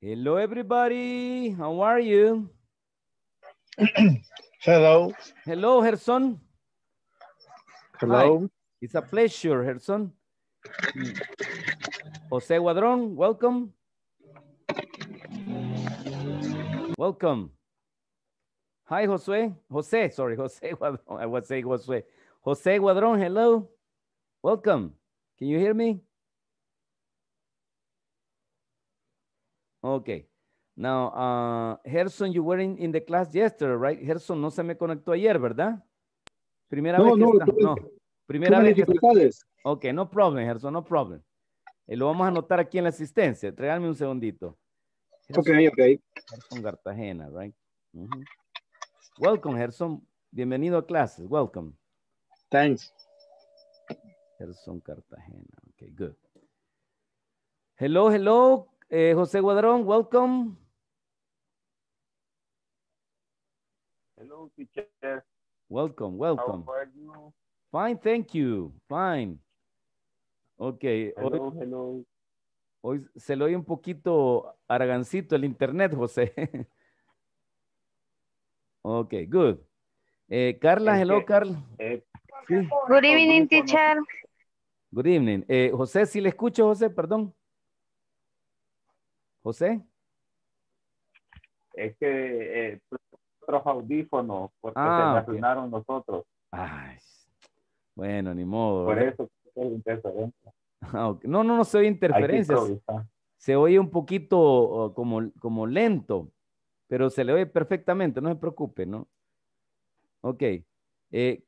Hello, everybody. How are you? Hello. Hello, Herson. Hello. Hi. It's a pleasure, Herson. Hmm. Jose Guadron, welcome. Welcome. Hi, Jose. Jose, sorry, Jose Guadron. I was saying Jose. Jose Guadron, hello. Welcome. Can you hear me? Okay. Now, uh, Gerson, you were in, the class yesterday, right? Gerson no se me conectó ayer, ¿verdad? Primera vez no, Primera vez ok, no problem, Gerson, no problem. Eh, lo vamos a anotar aquí en la asistencia. Tráigame un segundito. ok, ok. Gerson Cartagena, right? Welcome, Gerson. Bienvenido a clases. Welcome. Thanks. Gerson Cartagena. Okay, good. Hello, hello. Eh, José Guadrón, welcome. Hello, teacher. Welcome, welcome. Fine, thank you. Fine. Okay. Hello, hoy, hello. hoy se le oye un poquito aragancito el internet, José. Okay, good. Eh, Carla, hello, Carla. Eh, good evening, teacher. Good evening. José, si le escucho, José, perdón. José. Es que eh, pues, otros audífonos, porque se arruinaron ah, nosotros. Ay, bueno, ni modo. Por eso interferencia. Ah, no, no, no se oye interferencia. Se oye un poquito oh, como, como lento, pero se le oye perfectamente, no se preocupe, ¿no? Ok. Eh,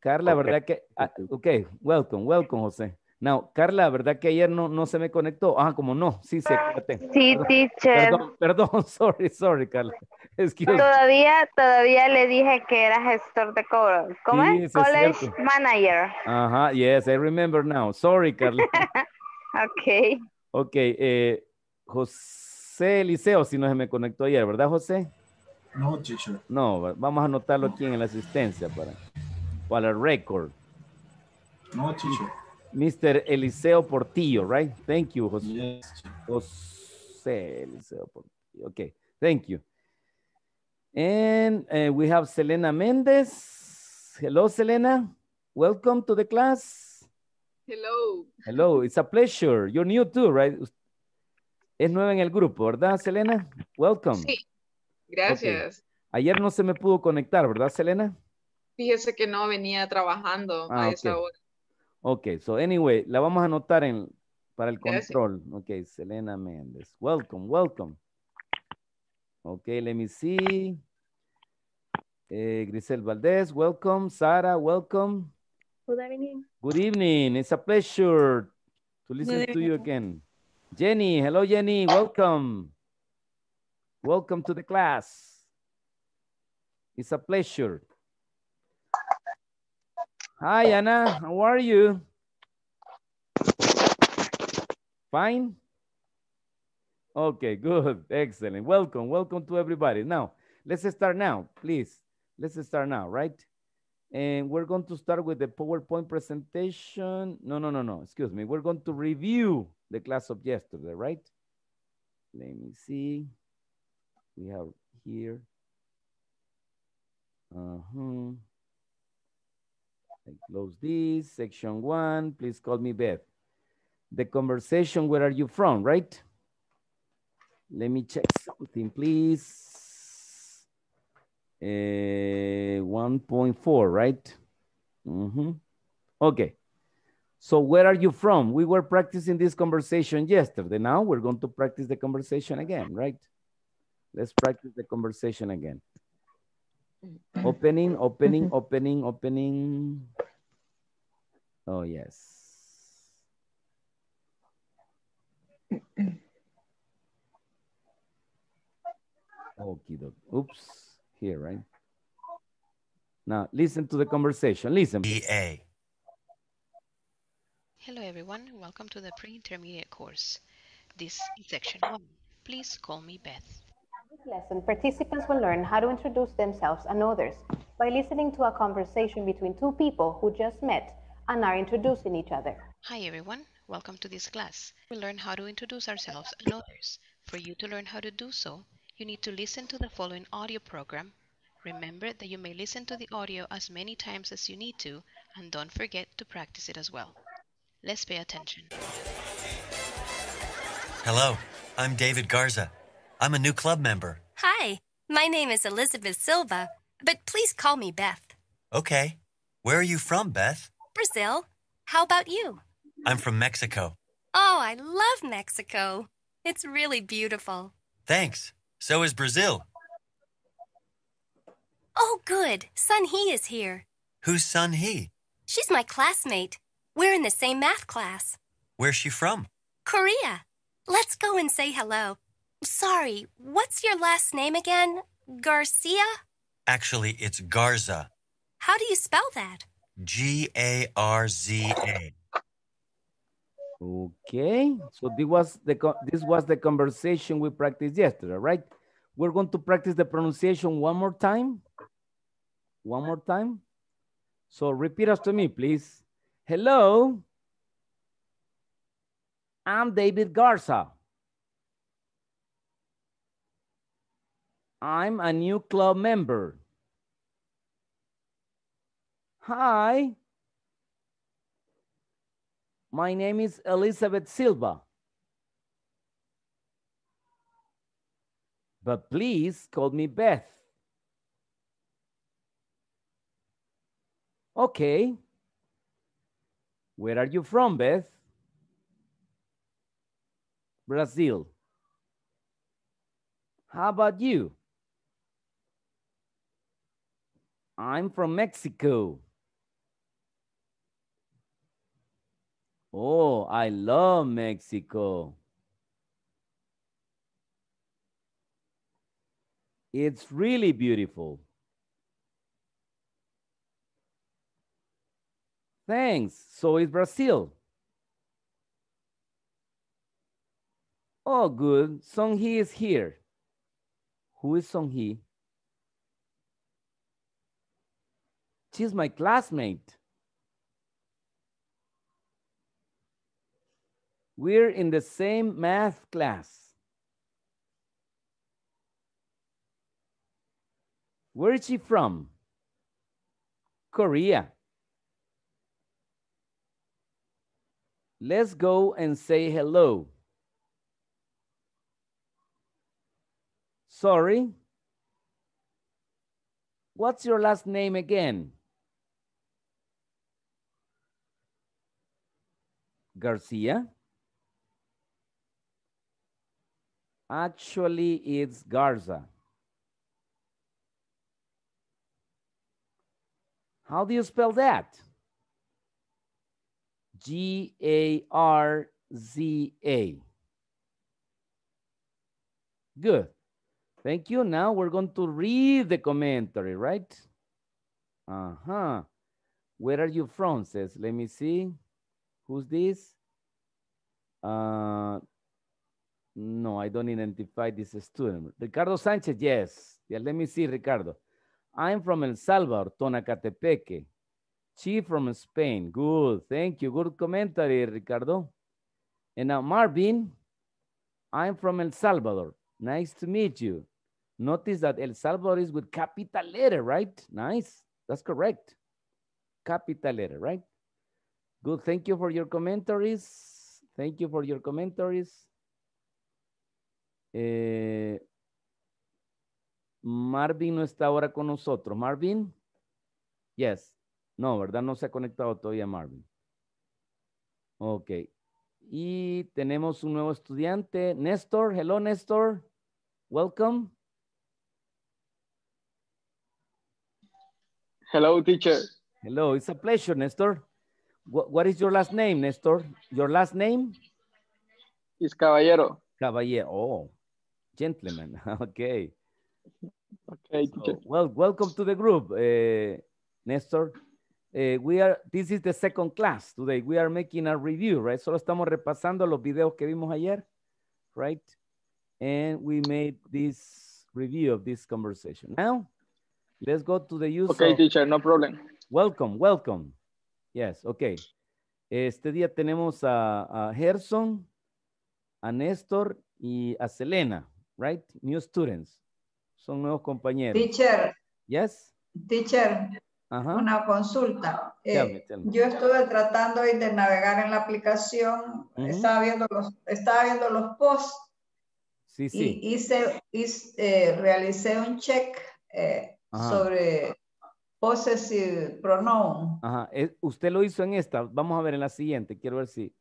Carla, ¿verdad que? Ah, ok, welcome, welcome, José. No, Carla, ¿verdad que ayer no, no se me conectó? Ah, como no, sí, se conectó. Sí, teacher. Perdón, perdón, sorry, sorry, Carla. todavía, todavía le dije que era gestor de cobros. ¿Cómo es? College manager. Ajá, yes, I remember now. Sorry, Carla. ok. Ok, eh, José Eliseo, si no se me conectó ayer, ¿verdad, José? No, teacher. No, vamos a anotarlo aquí en la asistencia para, para el record. No, teacher. Mr. Eliseo Portillo, right? Thank you, José. José Eliseo Portillo. Okay, thank you. And eh, we have Selena Mendez. Hello, Selena. Welcome to the class. Hello. Hello, it's a pleasure. You're new too, right? Es nueva en el grupo, ¿verdad, Selena? Welcome. Sí, gracias. Ayer no se me pudo conectar, ¿verdad, Selena? Fíjese que no venía trabajando a ah, esa hora. Ok, so anyway, la vamos a anotar en, para el control. Ok, Selena Méndez. Welcome, welcome. Ok, let me see. Eh, Grisel Valdez, welcome. Sara, welcome. Good evening. Good evening. It's a pleasure to listen to you again. Jenny, hello Jenny, welcome. Welcome to the class. It's a pleasure. Hi, Anna. How are you? Fine? Okay, good. Excellent. Welcome. Welcome to everybody. Now, let's start now, please. Let's start now, right? And we're going to start with the PowerPoint presentation. No, no, no, no. Excuse me. We're going to review the class of yesterday, right? Let me see. We have here. Uh -huh. I close this, section one, please call me Beth. The conversation, where are you from, right? Let me check something, please. Uh, eh, 1.4, right? Mm -hmm. Okay. So where are you from? We were practicing this conversation yesterday. Now we're going to practice the conversation again, right? Let's practice the conversation again. Mm-hmm. Opening, opening, opening, opening. Oh, yes. Okie Oops, here, right? Now, listen to the conversation. Listen. EA. Hello, everyone. Welcome to the pre-intermediate course. This is section one. Please call me Beth. In this lesson, participants will learn how to introduce themselves and others by listening to a conversation between two people who just met and are introducing each other. Hi everyone, welcome to this class. We learn how to introduce ourselves and others. For you to learn how to do so, you need to listen to the following audio program. Remember that you may listen to the audio as many times as you need to, and don't forget to practice it as well. Let's pay attention. Hello, I'm David Garza. I'm a new club member. Hi, my name is Elizabeth Silva, but please call me Beth. Okay. Where are you from, Beth? Brazil. How about you? I'm from Mexico. Oh, I love Mexico. It's really beautiful. Thanks. So is Brazil. Oh, good. Sun He is here. Who's Sun He? She's my classmate. We're in the same math class. Where's she from? Korea. Let's go and say hello. Sorry, what's your last name again? Garcia? Actually, it's Garza. How do you spell that? G A R Z A. Okay, so this was the this was the conversation we practiced yesterday, right? We're going to practice the pronunciation one more time. One more time. So repeat after me, please. Hello. I'm David Garza. I'm a new club member. Hi, my name is Elizabeth Silva. But please call me Beth. Okay. Where are you from, Beth? Brazil. How about you? I'm from Mexico. Oh, I love Mexico. It's really beautiful. Thanks. So is Brazil. Oh, good. Song He is here. Who is Song He? She's my classmate. We're in the same math class. Where is she from? Korea. Let's go and say hello. Sorry. What's your last name again? Garcia. actually is Garza? How do you spell that? G A R Z A. Good. Thank you. Now we're going to read the commentary, right? Uh-huh. Where are you from, says? Let me see. Who's this? Uh, no, I don't identify this student. Ricardo Sanchez, yes. Yeah, let me see, Ricardo. I'm from El Salvador, Tonacatepeque. She from Spain. Good, thank you. Good commentary, Ricardo. And now Marvin, I'm from El Salvador. Nice to meet you. Notice that El Salvador is with capital letter, right? Nice, that's correct. Capital letter, right? Good, thank you for your commentaries. Thank you for your commentaries. Eh, Marvin no está ahora con nosotros. Marvin? Yes. No, ¿verdad? No se ha conectado todavía Marvin. Ok. Y tenemos un nuevo estudiante, Néstor. Hello, Néstor. Welcome. Hello, teacher. Hello, it's a pleasure, Néstor. What, is your last name, Néstor? Your last name? Es Caballero. Caballero, oh gentlemen, okay. Okay. well, welcome to the group, uh, eh, Nestor. Eh, we are, this is the second class today. We are making a review, right? Solo estamos repasando los videos que vimos ayer, right? And we made this review of this conversation. Now, let's go to the user. Okay, teacher, no problem. Welcome, welcome. Yes, okay. Este día tenemos a, a Gerson, a Néstor y a Selena, right? New students. Son nuevos compañeros. Teacher. Yes. Teacher. Una consulta. Eh, yo estuve tratando de navegar en la aplicación. estaba, viendo los, estaba viendo los posts. Sí, sí. hice, hice eh, realicé un check eh, sobre possessive pronoun. Ajá. Eh, usted lo hizo en esta. Vamos a ver en la siguiente. Quiero ver si.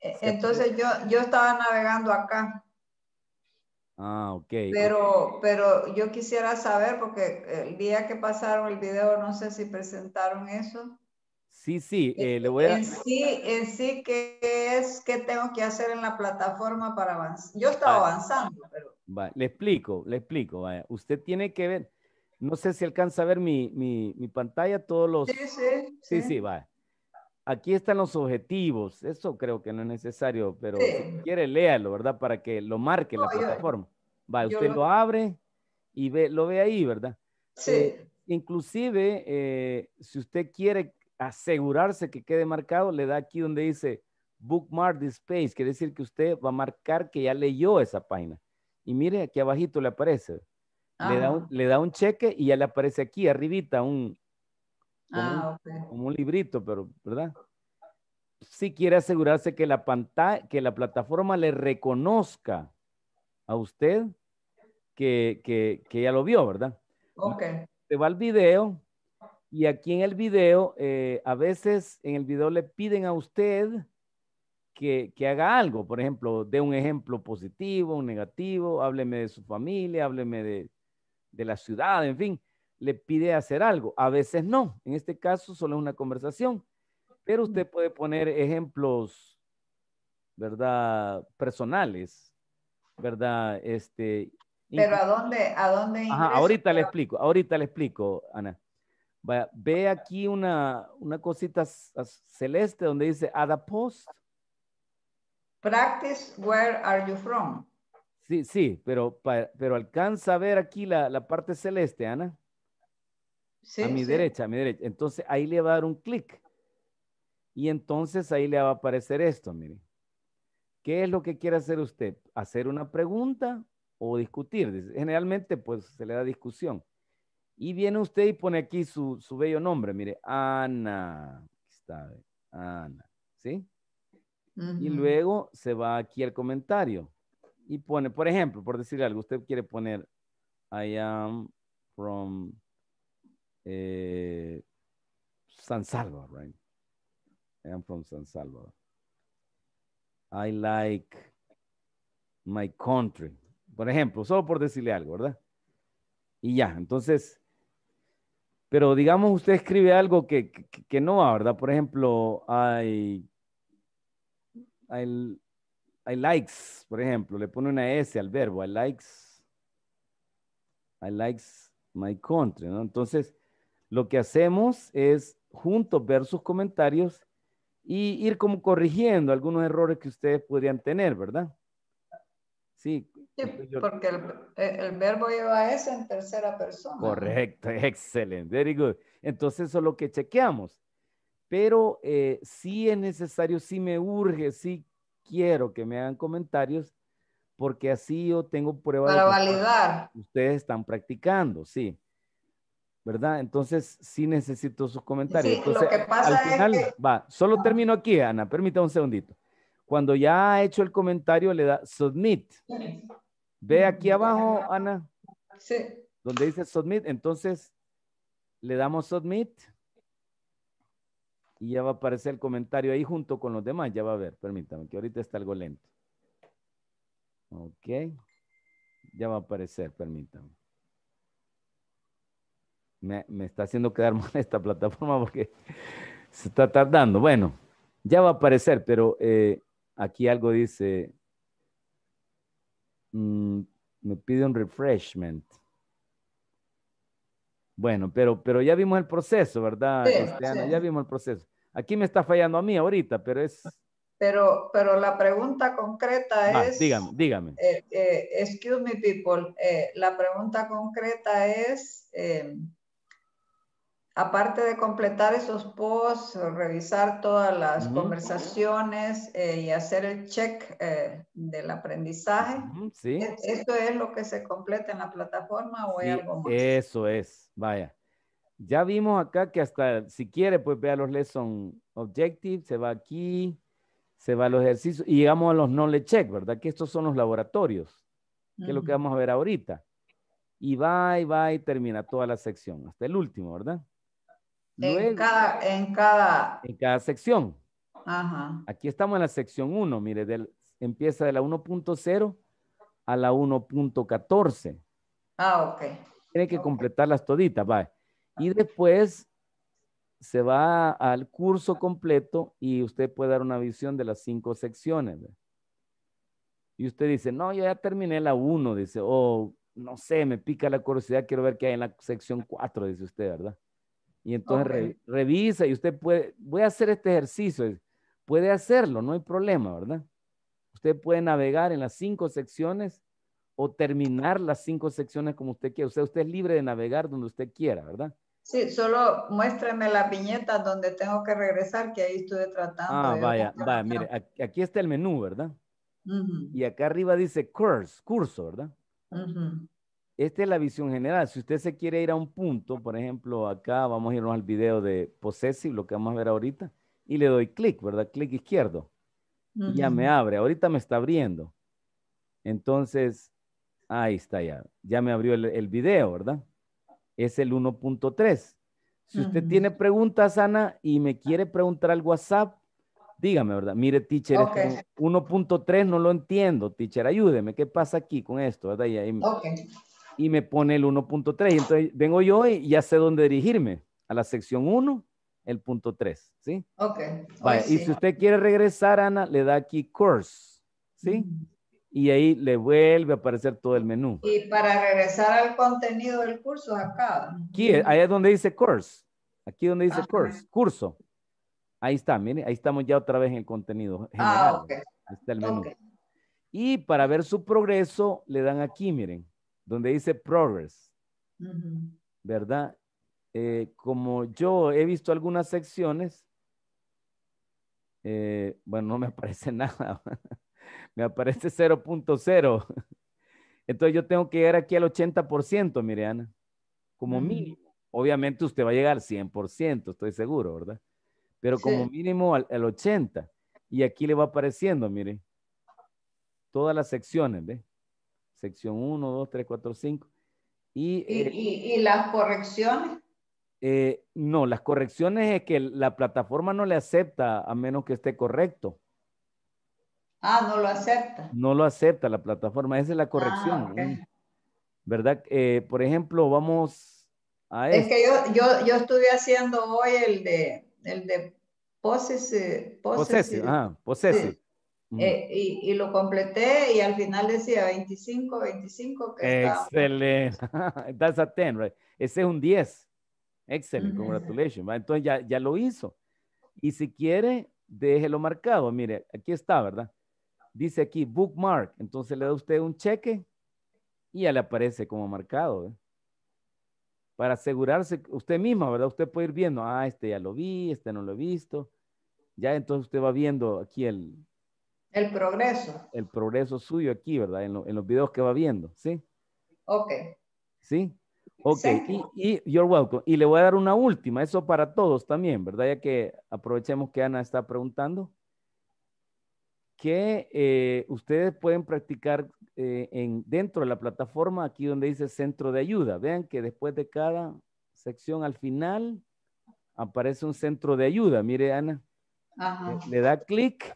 Entonces yo, yo estaba navegando acá. Ah, ok. Pero, pero yo quisiera saber, porque el día que pasaron el video, no sé si presentaron eso. Sí, sí, eh, eh, le voy a... En sí, en sí, ¿qué es, qué tengo que hacer en la plataforma para avanzar? Yo estaba avanzando, pero... Vale. Le explico, le explico, Usted tiene que ver, no sé si alcanza a ver mi, mi, mi pantalla, todos los... Sí, sí. Sí, sí, sí vaya aquí están los objetivos. Eso creo que no es necesario, pero si quiere, léalo, ¿verdad? Para que lo marque la plataforma. Va, usted lo... abre y ve, lo ve ahí, ¿verdad? Sí. Eh, inclusive, eh, si usted quiere asegurarse que quede marcado, le da aquí donde dice bookmark this page, quiere decir que usted va a marcar que ya leyó esa página. Y mire, aquí abajito le aparece. Le da, un, le da, un, cheque y ya le aparece aquí, arribita, un, Ah, como, un librito, pero, ¿verdad? Si quiere asegurarse que la, pantalla, que la plataforma le reconozca a usted que, ya lo vio, ¿verdad? Ok. Te va al video y aquí en el video, eh, a veces en el video le piden a usted que, haga algo, por ejemplo, dé un ejemplo positivo, un negativo, hábleme de su familia, hábleme de, de la ciudad, en fin le pide hacer algo. A veces no. En este caso solo es una conversación. Pero usted puede poner ejemplos, ¿verdad? Personales, ¿verdad? Este, pero ¿a dónde? ¿A dónde? ahorita le explico, ahorita le explico, Ana. ve aquí una, una cosita celeste donde dice add a post. Practice where are you from. Sí, sí, pero, pero alcanza a ver aquí la parte celeste, Ana a mi derecha, a mi derecha. Entonces ahí le va a dar un clic. Y entonces ahí le va a aparecer esto, mire. ¿Qué es lo que quiere hacer usted? ¿Hacer una pregunta o discutir? Generalmente, pues se le da discusión. Y viene usted y pone aquí su, bello nombre, mire, Ana. Aquí está, Ana. ¿Sí? Y luego se va aquí al comentario y pone, por ejemplo, por decir algo, usted quiere poner I am from eh, San Salvador, right? I'm from San Salvador. I like my country. Por ejemplo, solo por decirle algo, ¿verdad? Y ya, entonces, pero digamos usted escribe algo que, no ¿verdad? Por ejemplo, I, I, I likes, por ejemplo, le pone una S al verbo, I likes, I likes my country, ¿no? Entonces, lo que hacemos es juntos ver sus comentarios y ir como corrigiendo algunos errores que ustedes podrían tener, ¿verdad? Sí. porque eh, el, verbo lleva S en tercera persona. Correcto, excelente, very good. Entonces eso es lo que chequeamos. Pero eh, sí es necesario, sí me urge, sí quiero que me hagan comentarios, porque así yo tengo pruebas Para de validar. Ustedes están practicando, sí. ¿verdad? Entonces, sí necesito sus comentarios. Sí, lo que pasa al final, va, solo termino aquí, Ana, permítame un segundito. Cuando ya ha hecho el comentario, le da submit. Ve aquí abajo, Ana. Sí. Donde dice submit, entonces le damos submit. Y ya va a aparecer el comentario ahí junto con los demás. Ya va a ver, permítame, que ahorita está algo lento. Ok. Ya va a aparecer, permítame me, está haciendo quedar mal esta plataforma porque se está tardando. Bueno, ya va a aparecer, pero eh, aquí algo dice, mm, me pide un refreshment. Bueno, pero, pero ya vimos el proceso, ¿verdad, Ya vimos el proceso. Aquí me está fallando a mí ahorita, pero es... Pero, pero la pregunta concreta ah, es... Dígame, dígame. Eh, eh, excuse me, people. la pregunta concreta es aparte de completar esos posts, revisar todas las conversaciones eh, y hacer el check eh, del aprendizaje, sí. ¿eso es lo que se completa en la plataforma o algo más? Eso es, vaya. Ya vimos acá que hasta, si quiere, pues vea los lesson objectives, se va aquí, se va a los ejercicios y llegamos a los knowledge check, ¿verdad? Que estos son los laboratorios, que es lo que vamos a ver ahorita. Y va y va y termina toda la sección, hasta el último, ¿verdad? en, cada, en, cada, sección. Ajá. Aquí estamos en la sección 1, mire, empieza de la 1.0 a la 1.14. Ah, ok. Tiene que completar las toditas, Y después se va al curso completo y usted puede dar una visión de las cinco secciones. Y usted dice, no, yo ya terminé la 1, dice, o oh, no sé, me pica la curiosidad, quiero ver qué hay en la sección 4, dice usted, ¿verdad? Y entonces revisa y usted puede, voy a hacer este ejercicio, puede hacerlo, no hay problema, ¿verdad? Usted puede navegar en las cinco secciones o terminar las cinco secciones como usted quiera. O sea, usted es libre de navegar donde usted quiera, ¿verdad? Sí, solo muéstrame la viñeta donde tengo que regresar, que ahí estuve tratando. Ah, vaya, vaya, mire, aquí está el menú, ¿verdad? Y acá arriba dice course, curso, ¿verdad? Esta es la visión general. Si usted se quiere ir a un punto, por ejemplo, acá vamos a irnos al video de Possessive, lo que vamos a ver ahorita, y le doy clic, ¿verdad? Clic izquierdo. ya me abre. Ahorita me está abriendo. Entonces, ahí está ya. Ya me abrió el, video, ¿verdad? Es el 1.3. Si usted tiene preguntas, Ana, y me quiere preguntar al WhatsApp, dígame, ¿verdad? Mire, teacher, 1.3 no lo entiendo, teacher, ayúdeme, ¿qué pasa aquí con esto? ¿verdad? y me pone el 1.3. Entonces vengo yo y ya sé dónde dirigirme, a la sección 1, el punto 3, ¿sí? Ok. Y si usted quiere regresar, Ana, le da aquí course, ¿sí? Y ahí le vuelve a aparecer todo el menú. Y para regresar al contenido del curso, acá. Aquí, eh, ahí es donde dice course. Aquí donde dice course, curso. Ahí está, miren. ahí estamos ya otra vez en el contenido Ah, ok. Ahí está el menú. Y para ver su progreso, le dan aquí, miren donde dice progress, ¿verdad? Eh, como yo he visto algunas secciones, eh, bueno, no me aparece nada, me aparece 0.0. Entonces yo tengo que llegar aquí al 80%, Ana, como mínimo. Obviamente usted va a llegar al 100%, estoy seguro, ¿verdad? Pero como mínimo al, al 80%. Y aquí le va apareciendo, mire, todas las secciones, ¿ve? sección 1, 2, 3, 4, 5. Y, las correcciones? Eh, no, las correcciones es que la plataforma no le acepta a menos que esté correcto. Ah, no lo acepta. No lo acepta la plataforma, esa es la ah, corrección. ¿Verdad? Eh, por ejemplo, vamos a... Es que este. yo, estuve haciendo hoy el de, el de eh, possessive. Possessive, eh, y, lo completé y al final decía 25, 25. Que Excelente. That's a 10, right? Ese es un 10. Excelente. Congratulations. Entonces ya, ya lo hizo. Y si quiere, déjelo marcado. Mire, aquí está, ¿verdad? Dice aquí bookmark. Entonces le da usted un cheque y ya le aparece como marcado. ¿eh? Para asegurarse, usted misma, ¿verdad? Usted puede ir viendo, ah, este ya lo vi, este no lo he visto. Ya entonces usted va viendo aquí el, el progreso. El progreso suyo aquí, ¿verdad? En, en los videos que va viendo, ¿sí? Ok. ¿Sí? Ok, y, y you're welcome. Y le voy a dar una última, eso para todos también, ¿verdad? Ya que aprovechemos que Ana está preguntando que eh, ustedes pueden practicar eh, en, dentro de la plataforma, aquí donde dice centro de ayuda. Vean que después de cada sección al final aparece un centro de ayuda. Mire, Ana, le, le da clic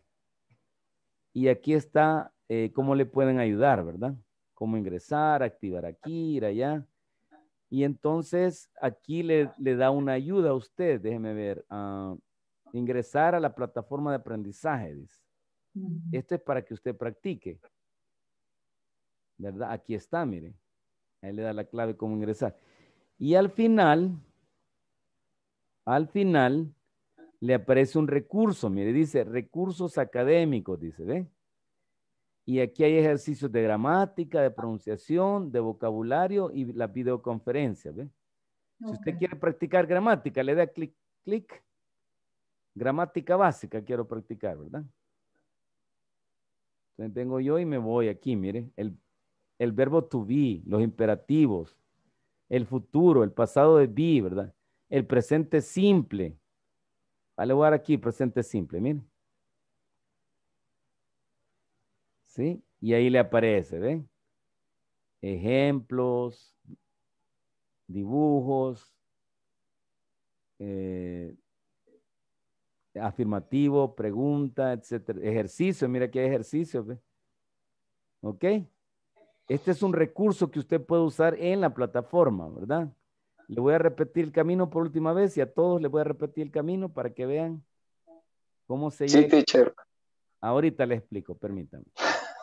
y aquí está eh, cómo le pueden ayudar, ¿verdad? Cómo ingresar, activar aquí, ir allá. Y entonces aquí le, da una ayuda a usted, déjeme ver, ingresar a la plataforma de aprendizaje, Esto es para que usted practique. ¿Verdad? Aquí está, mire. Ahí le da la clave cómo ingresar. Y al final, al final, le aparece un recurso, mire, dice recursos académicos, dice, ¿ve? Y aquí hay ejercicios de gramática, de pronunciación, de vocabulario y la videoconferencia, ¿ve? Si usted quiere practicar gramática, le da clic, clic. Gramática básica quiero practicar, ¿verdad? Entonces tengo yo y me voy aquí, mire, el, el verbo to be, los imperativos, el futuro, el pasado de be, ¿verdad? El presente simple, Vale, voy a aquí presente simple, miren. ¿Sí? Y ahí le aparece, ¿ven? Ejemplos, dibujos, eh, afirmativo, pregunta, etcétera. Ejercicio, mira qué ejercicio. ¿ve? ¿Ok? Este es un recurso que usted puede usar en la plataforma, ¿verdad? Le voy a repetir el camino por última vez y a todos les voy a repetir el camino para que vean cómo se sí, Teacher. Ahorita les explico, permítanme.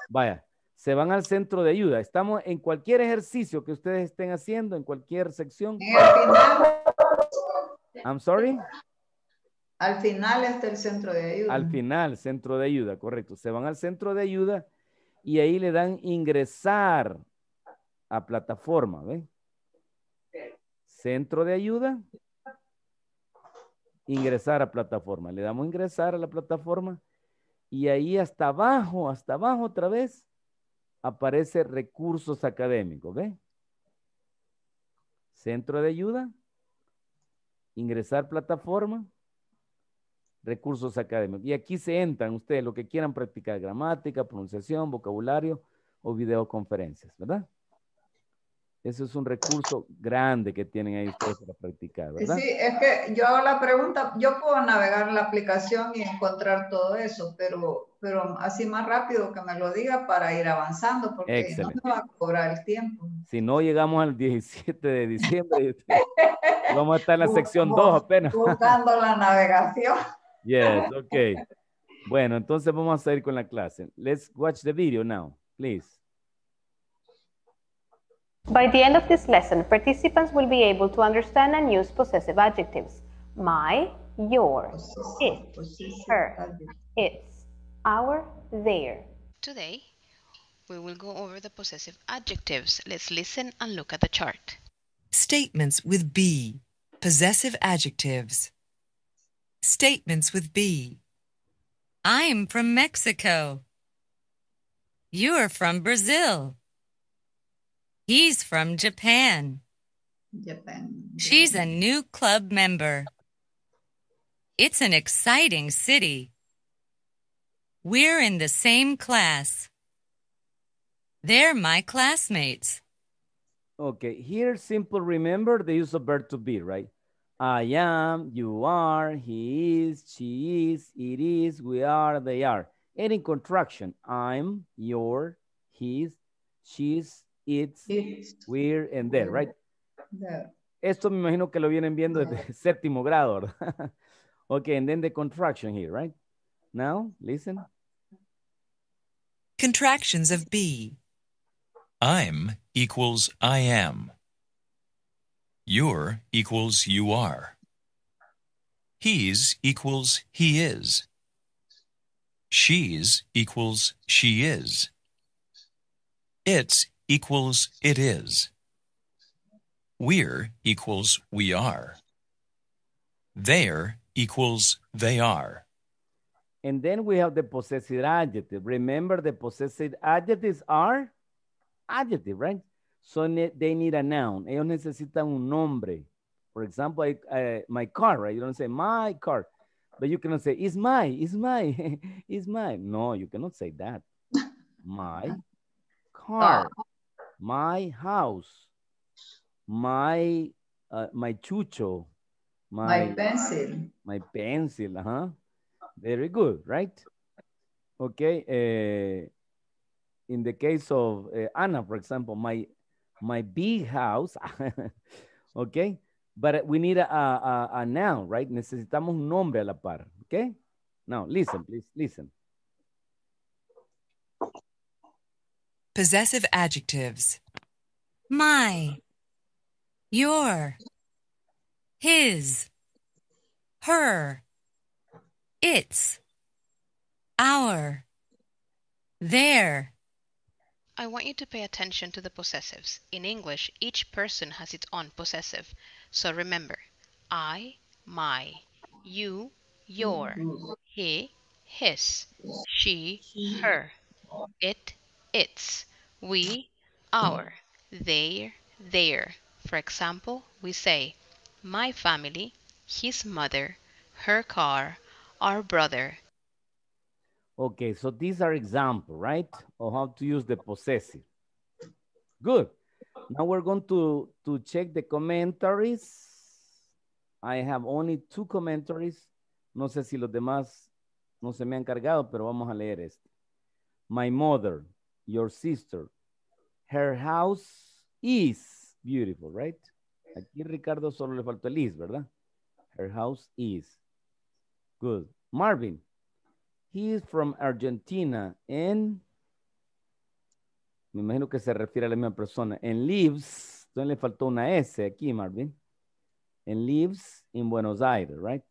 Vaya, se van al centro de ayuda. Estamos en cualquier ejercicio que ustedes estén haciendo, en cualquier sección. I'm sorry. Al final está el centro de ayuda. Al final, centro de ayuda, correcto. Se van al centro de ayuda y ahí le dan ingresar a plataforma, ¿ve? Centro de ayuda. Ingresar a plataforma. Le damos ingresar a la plataforma. Y ahí hasta abajo, hasta abajo otra vez, aparece recursos académicos. ¿Ve? Centro de ayuda. Ingresar plataforma recursos académicos. Y aquí se entran ustedes, lo que quieran practicar, gramática, pronunciación, vocabulario o videoconferencias, ¿verdad? Eso es un recurso grande que tienen ahí ustedes para practicar, ¿verdad? Sí, es que yo hago la pregunta, yo puedo navegar la aplicación y encontrar todo eso, pero, pero así más rápido que me lo diga para ir avanzando, porque no va a cobrar el tiempo. Si no llegamos al 17 de diciembre, vamos a estar en la sección 2 apenas. Buscando la navegación. Yes, ok. Bueno, entonces vamos a seguir con la clase. Let's watch the video now, please. By the end of this lesson, participants will be able to understand and use possessive adjectives. My, your, it, her, its, our, their. Today, we will go over the possessive adjectives. Let's listen and look at the chart. Statements with be, possessive adjectives. Statements with be. I'm from Mexico. You're from Brazil. He's from Japan. Japan. She's a new club member. It's an exciting city. We're in the same class. They're my classmates. Okay, here simple remember the use of verb to be, right? I am, you are, he is, she is, it is, we are, they are. And in contraction, I'm, your, his, she's, it's, it's and there, right? There. Esto me imagino que lo vienen viendo there. desde séptimo grado, ¿verdad? okay, and then the contraction here, right? Now, listen. Contractions of be. I'm equals I am. You're equals you are. He's equals he is. She's equals she is. It's equals it is. We're equals we are. There equals they are. And then we have the possessive adjective. Remember the possessive adjectives are adjective, right? So they need a noun. Ellos necesitan un nombre. For example, I, my car, right? You don't say my car, but you cannot say it's my, it's my, it's my. No, you cannot say that. My car my house, my uh, my chucho, my, my pencil, my pencil. Uh huh. Very good, right? Okay. Uh, in the case of uh, Anna, for example, my my big house. okay. But we need a, a, a noun, right? Necesitamos un nombre a la par. Okay. Now listen, please listen. Possessive adjectives. My, your, his, her, its, our, their. I want you to pay attention to the possessives. In English, each person has its own possessive. So remember, I, my, you, your, he, his, she, her, it, its, we, our, they, their. For example, we say my family, his mother, her car, our brother. Okay, so these are examples, right? Of how to use the possessive. Good. Now we're going to, to check the commentaries. I have only two commentaries. No sé si los demás no se me han cargado, pero vamos a leer este. My mother. your sister. Her house is beautiful, right? Aquí Ricardo solo le faltó el is, ¿verdad? Her house is. Good. Marvin, he is from Argentina en, me imagino que se refiere a la misma persona. En Leaves, entonces le faltó una S aquí, Marvin. En Leaves, in Buenos Aires, right?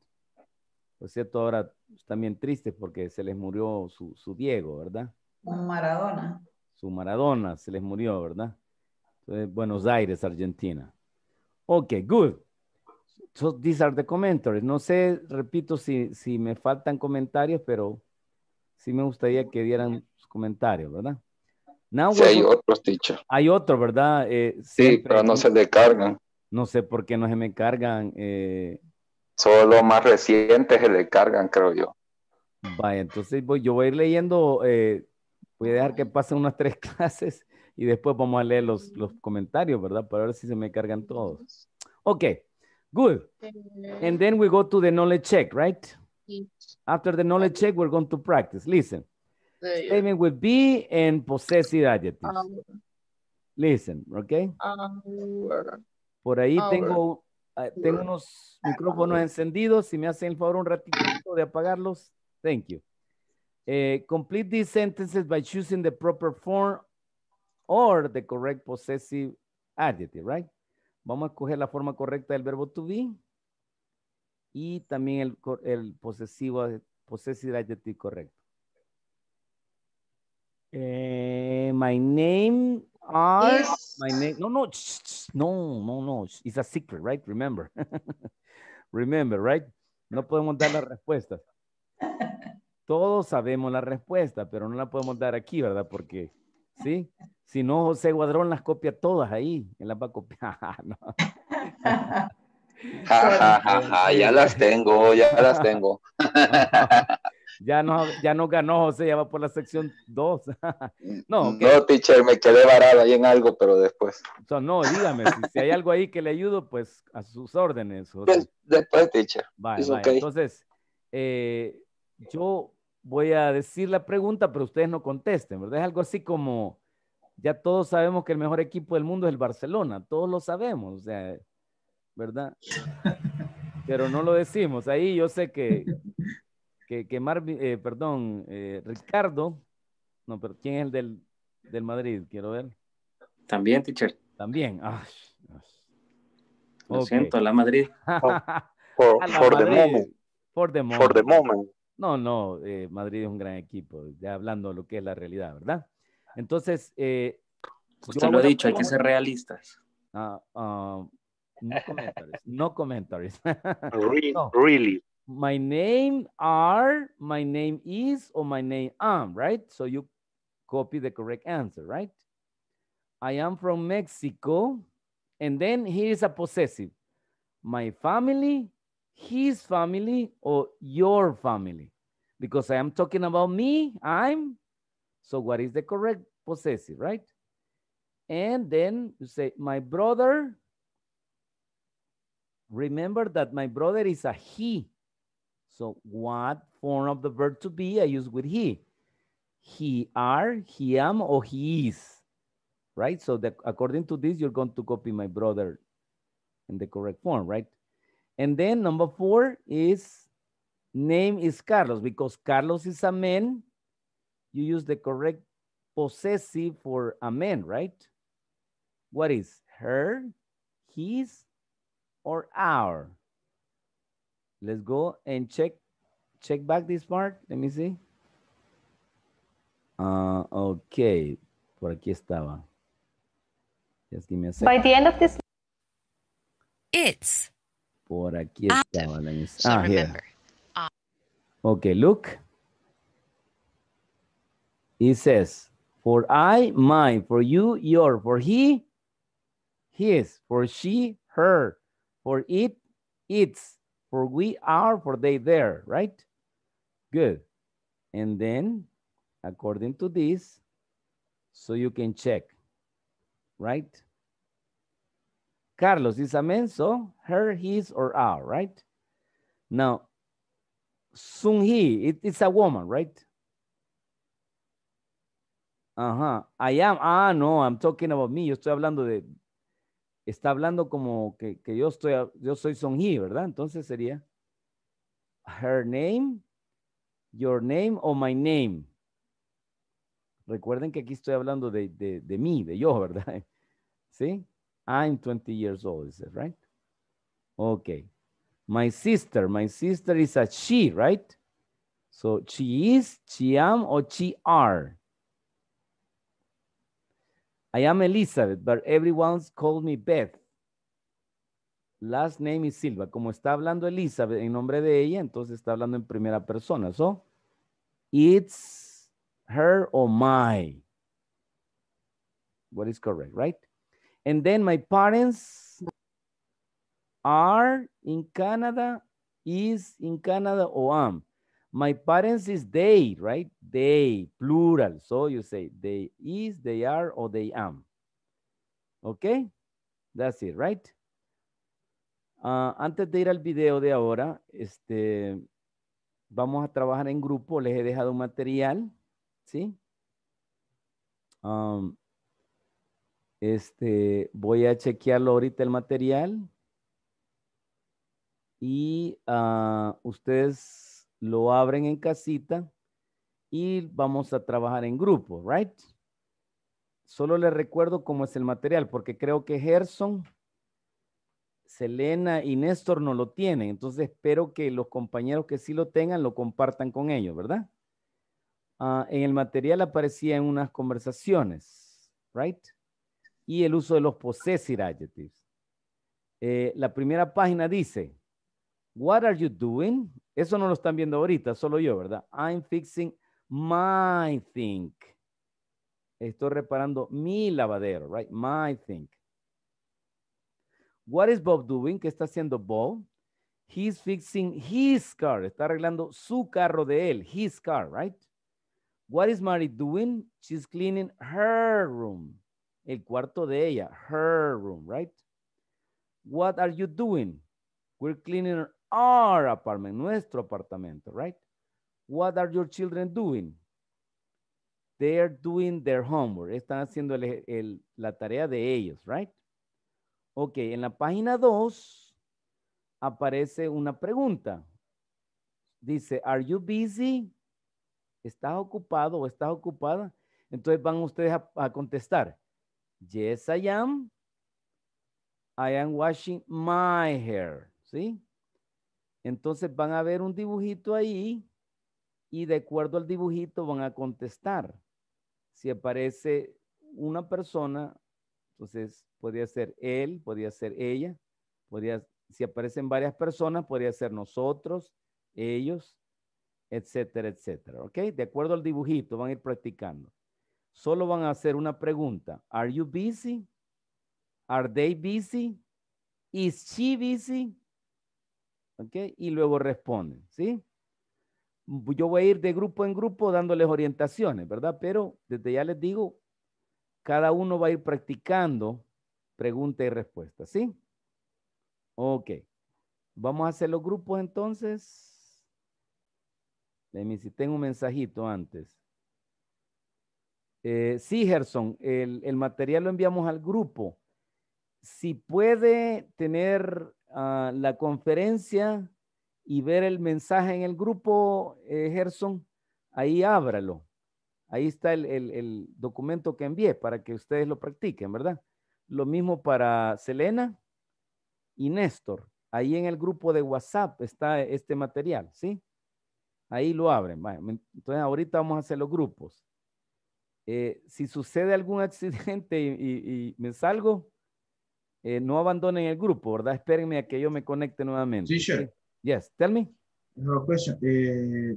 Por cierto, ahora también triste porque se les murió su Diego, ¿verdad? Maradona. Su Maradona se les murió, ¿verdad? Buenos Aires, Argentina. Ok, good. So these are the commentaries. No sé, repito, si, me faltan comentarios, pero sí me gustaría que dieran sus comentarios, ¿verdad? sí, hay otros, teacher. Hay otro, ¿verdad? Eh, sí, pero no se le cargan. No sé por qué no se me cargan. Eh. Solo más recientes se le cargan, creo yo. Vaya, entonces voy, yo voy leyendo eh, voy a dejar que pasen unas tres clases y después vamos a leer los, comentarios, ¿verdad? Para ver si se me cargan todos. Ok, good. And then we go to the knowledge check, right? After the knowledge check, we're going to practice. Listen. Statement with be and possessive adjectives. Listen, okay? Por ahí tengo, ah, tengo unos micrófonos encendidos. Si me hacen el favor un ratito de apagarlos. Thank you. Eh, complete these sentences by choosing the proper form or the correct possessive adjective, right? Vamos a escoger la forma correcta del verbo to be y también el, el posesivo, possessive adjective correcto. Eh, my name is... my name, no, no, no, no, no, it's a secret, right? Remember, remember, right? No podemos dar las respuestas. Todos sabemos la respuesta, pero no la podemos dar aquí, ¿verdad? Porque, ¿sí? Si no, José Guadrón las copia todas ahí. Él las va a copiar. ja, ja, ja, ja, ya las tengo, ya las tengo. ya no, ya no ganó José, ya va por la sección 2. no, no, teacher, me quedé varado ahí en algo, pero después. no, dígame, si, hay algo ahí que le ayudo, pues a sus órdenes. Pues, después, teacher. Entonces, eh, yo voy a decir la pregunta, pero ustedes no contesten, ¿verdad? Es algo así como, ya todos sabemos que el mejor equipo del mundo es el Barcelona, todos lo sabemos, o sea, ¿verdad? Pero no lo decimos. Ahí yo sé que, que, que eh, perdón, eh, Ricardo, no, pero ¿quién es el del, Madrid? Quiero ver. También, teacher. También. Ay, Lo siento, la Madrid. por oh, For the moment. For the moment. No, no, eh, Madrid es un gran equipo, ya hablando de lo que es la realidad, ¿verdad? Entonces... Eh, Usted pues lo ha dicho, hay que ser realistas. Ah, ah, no comentarios, No comentarios. Really. My name are, my name is, or my name am, right? So you copy the correct answer, right? I am from Mexico. And then here is a possessive. My family his family or your family. Because I am talking about me, I'm. So what is the correct possessive, right? And then you say, my brother. Remember that my brother is a he. So what form of the verb to be I use with he? He are, he am, or he is, right? So the, according to this, you're going to copy my brother in the correct form, right? And then number four is name is Carlos because Carlos is a man. You use the correct possessive for a man, right? What is her, his, or our? Let's go and check, check back this part. Let me see. Uh, okay, por aquí estaba. Just give me a second. By the end of this. It's. Por aquí So ah, ah remember. Here. Ah. okay, look. It says, for I, mine, for you, your, for he, his, for she, her, for it, its, for we are, for they, there, right? Good. And then, according to this, so you can check, right? Carlos is a man, her, his, or our, right? Now, Sun it's a woman, right? Ajá, I am, ah, no, I'm talking about me, yo estoy hablando de, está hablando como que, yo estoy, yo soy Sun ¿verdad? Entonces sería her name, your name, or my name. Recuerden que aquí estoy hablando de, de, de mí, de yo, ¿verdad? ¿Sí? I'm 20 years old, is that right? Okay. My sister, my sister is a she, right? So she is, she am, or she are. I am Elizabeth, but everyone's called me Beth. Last name is Silva. Como está hablando Elizabeth en nombre de ella, entonces está hablando en primera persona. So, it's her or my. What is correct, right? And then my parents are in Canada, is in Canada or am. My parents is they, right? They, plural. So you say they is, they are, or they am. Okay? That's it, right? Ah, antes de ir al video de ahora, este, vamos a trabajar en grupo. Les he dejado un material, ¿sí? Um, este, voy a chequearlo ahorita el material. Y ah, ustedes lo abren en casita y vamos a trabajar en grupo, right? Solo les recuerdo cómo es el material, porque creo que Gerson, Selena y Néstor no lo tienen. Entonces espero que los compañeros que sí lo tengan lo compartan con ellos, ¿verdad? Ah, en el material aparecía en unas conversaciones, right? y el uso de los possessive adjectives. Eh, la primera página dice, What are you doing? Eso no lo están viendo ahorita, solo yo, ¿verdad? I'm fixing my thing. Estoy reparando mi lavadero, right? My thing. What is Bob doing? ¿Qué está haciendo Bob? He's fixing his car. Está arreglando su carro de él. His car, right? What is Mary doing? She's cleaning her room el cuarto de ella, her room, right? What are you doing? We're cleaning our apartment, nuestro apartamento, right? What are your children doing? They're doing their homework. Están haciendo la tarea de ellos, right? Ok, en la página 2 aparece una pregunta. Dice, are you busy? ¿Estás ocupado o estás ocupada? Entonces van ustedes a contestar. Yes, I am. I am washing my hair. ¿Sí? Entonces van a ver un dibujito ahí y de acuerdo al dibujito van a contestar. Si aparece una persona, entonces podría ser él, podría ser ella, podría, si aparecen varias personas, podría ser nosotros, ellos, etcétera, etcétera. ¿Ok? De acuerdo al dibujito van a ir practicando solo van a hacer una pregunta. Are you busy? Are they busy? Is she busy? ¿Ok? Y luego responden, ¿sí? Yo voy a ir de grupo en grupo dándoles orientaciones, ¿verdad? Pero desde ya les digo, cada uno va a ir practicando pregunta y respuesta, ¿sí? Ok. Vamos a hacer los grupos entonces. Let si tengo un mensajito antes. Eh, sí, Gerson, el, material lo enviamos al grupo. Si puede tener ah, la conferencia y ver el mensaje en el grupo, eh, Gerson, ahí ábralo. Ahí está el, el, documento que envié para que ustedes lo practiquen, ¿verdad? Lo mismo para Selena y Néstor. Ahí en el grupo de WhatsApp está este material, ¿sí? Ahí lo abren. Entonces ahorita vamos a hacer los grupos. Eh, si sucede algún accidente y, me salgo, eh, no abandonen el grupo, ¿verdad? Espérenme a que yo me conecte nuevamente. Sí, sure. Yes, tell me. No, question. Eh,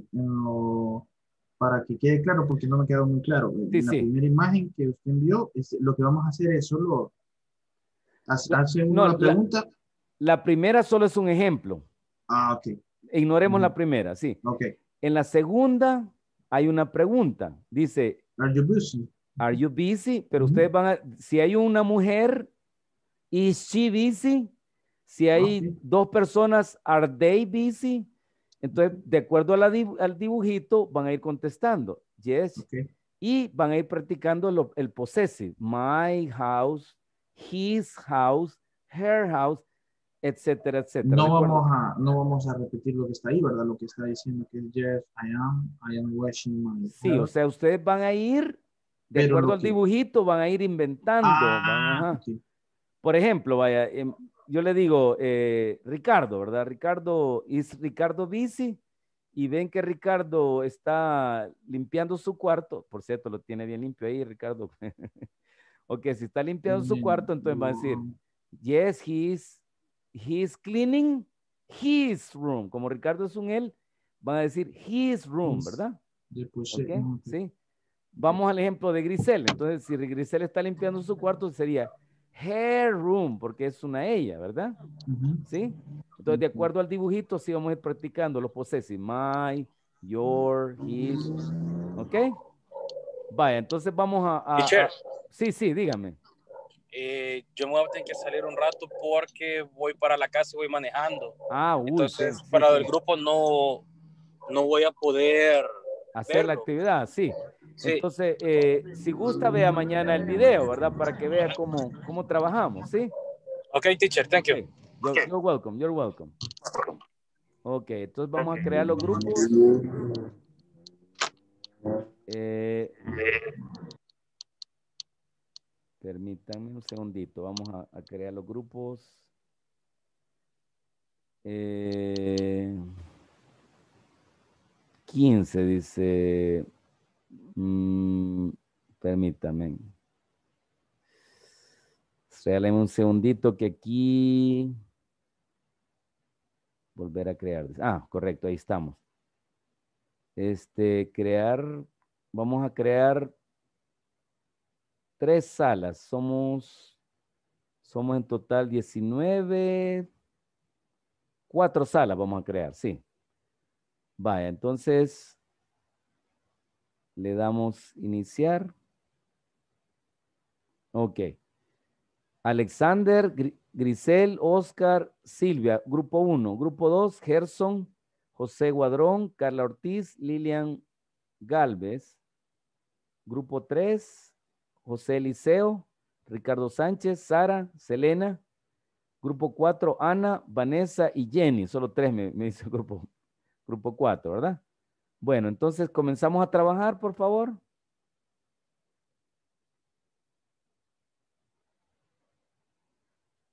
para que quede claro, porque no me quedó muy claro. Sí, en la primera imagen que usted envió, es, lo que vamos a hacer es solo hacer una pregunta. La, primera solo es un ejemplo. Ah, ok. Ignoremos la mm. primera, sí. Ok. En la segunda hay una pregunta. Dice, Are you busy? Are you busy? Pero mm-hmm. ustedes van a, si hay una mujer, is she busy? Si hay dos personas, are they busy? Entonces, de acuerdo a al dibujito, van a ir contestando. Yes. Y van a ir practicando el possessive. My house, his house, her house etcétera, etcétera. No vamos, a, no vamos a repetir lo que está ahí, ¿verdad? Lo que está diciendo que es yes, I am, I am washing my Sí, o sea, ustedes van a ir, de acuerdo al dibujito, van a ir inventando. Ah, por ejemplo, vaya, em, yo le digo, eh, Ricardo, ¿verdad? Ricardo, ¿es Ricardo bici? y ven que Ricardo está limpiando su cuarto, por cierto, lo tiene bien limpio ahí, Ricardo. ok, si está limpiando su cuarto, entonces va a decir, yes, he is he cleaning his room. Como Ricardo es un él, van a decir his room, ¿verdad? Okay, ¿sí? Vamos al ejemplo de Grisel. Entonces, si Grisel está limpiando su cuarto, sería her room, porque es una ella, ¿verdad? ¿Sí? Entonces, de acuerdo al dibujito, sí vamos a ir practicando los posesivos. My, your, his. ¿Ok? Vaya, entonces vamos a... sí, sí, dígame. Eh, yo me voy que salir un rato porque voy para la casa y voy manejando. Ah, Entonces, para el grupo no, no voy a poder hacer la actividad, sí. Entonces, eh, si gusta, vea mañana el video, ¿verdad? Para que vea cómo, cómo trabajamos, ¿sí? Ok, teacher, thank you. You're, welcome, you're welcome. Ok, entonces vamos a crear los grupos. Eh, Permítanme un segundito. Vamos a, crear los grupos. 15 eh, dice. Mm, permítame permítanme. un segundito que aquí. Volver a crear. Ah, correcto, ahí estamos. Este, crear. Vamos a crear tres salas. Somos, somos en total 19, cuatro salas vamos a crear, sí. Vaya, entonces le damos iniciar. Ok. Alexander, Grisel, Oscar, Silvia, grupo 1. Grupo 2, Gerson, José Guadrón, Carla Ortiz, Lilian Galvez. Grupo 3, José Eliseo, Ricardo Sánchez, Sara, Selena. Grupo 4, Ana, Vanessa y Jenny. Solo tres me, dice el grupo, grupo 4, ¿verdad? Bueno, entonces comenzamos a trabajar, por favor.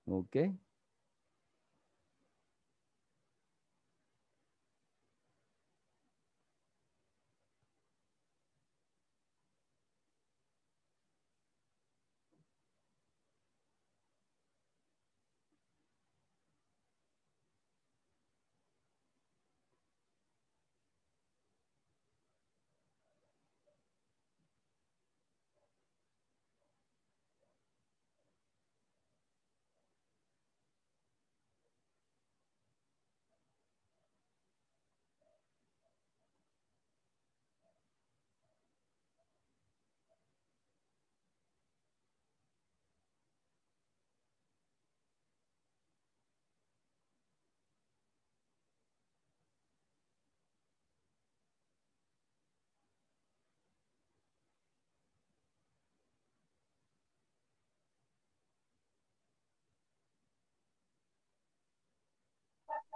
Ok.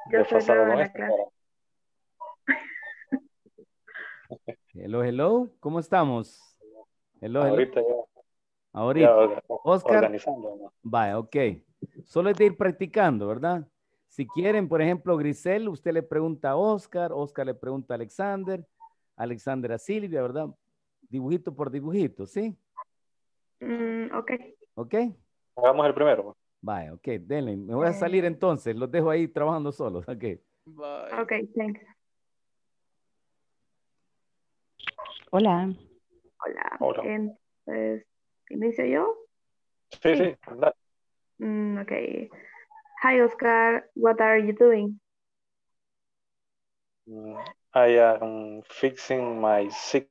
Yo este Hello, hello, ¿cómo estamos? Hello, Ahorita Ahorita. Oscar. Organizando, ok. Solo es de ir practicando, ¿verdad? Si quieren, por ejemplo, Grisel, usted le pregunta a Oscar, Oscar le pregunta a Alexander, Alexander a Silvia, ¿verdad? Dibujito por dibujito, ¿sí? Mm, ok. Ok. Hagamos el primero. Pues. Bye, ok, denle. Me voy a salir eh, entonces. Los dejo ahí trabajando solos. Ok. Bye. Ok, thanks. Hola. Hola. Entonces, ¿inicio yo? Sí, sí. Mm, ok. Hi, Oscar. What are you doing? Mm, I am fixing my sick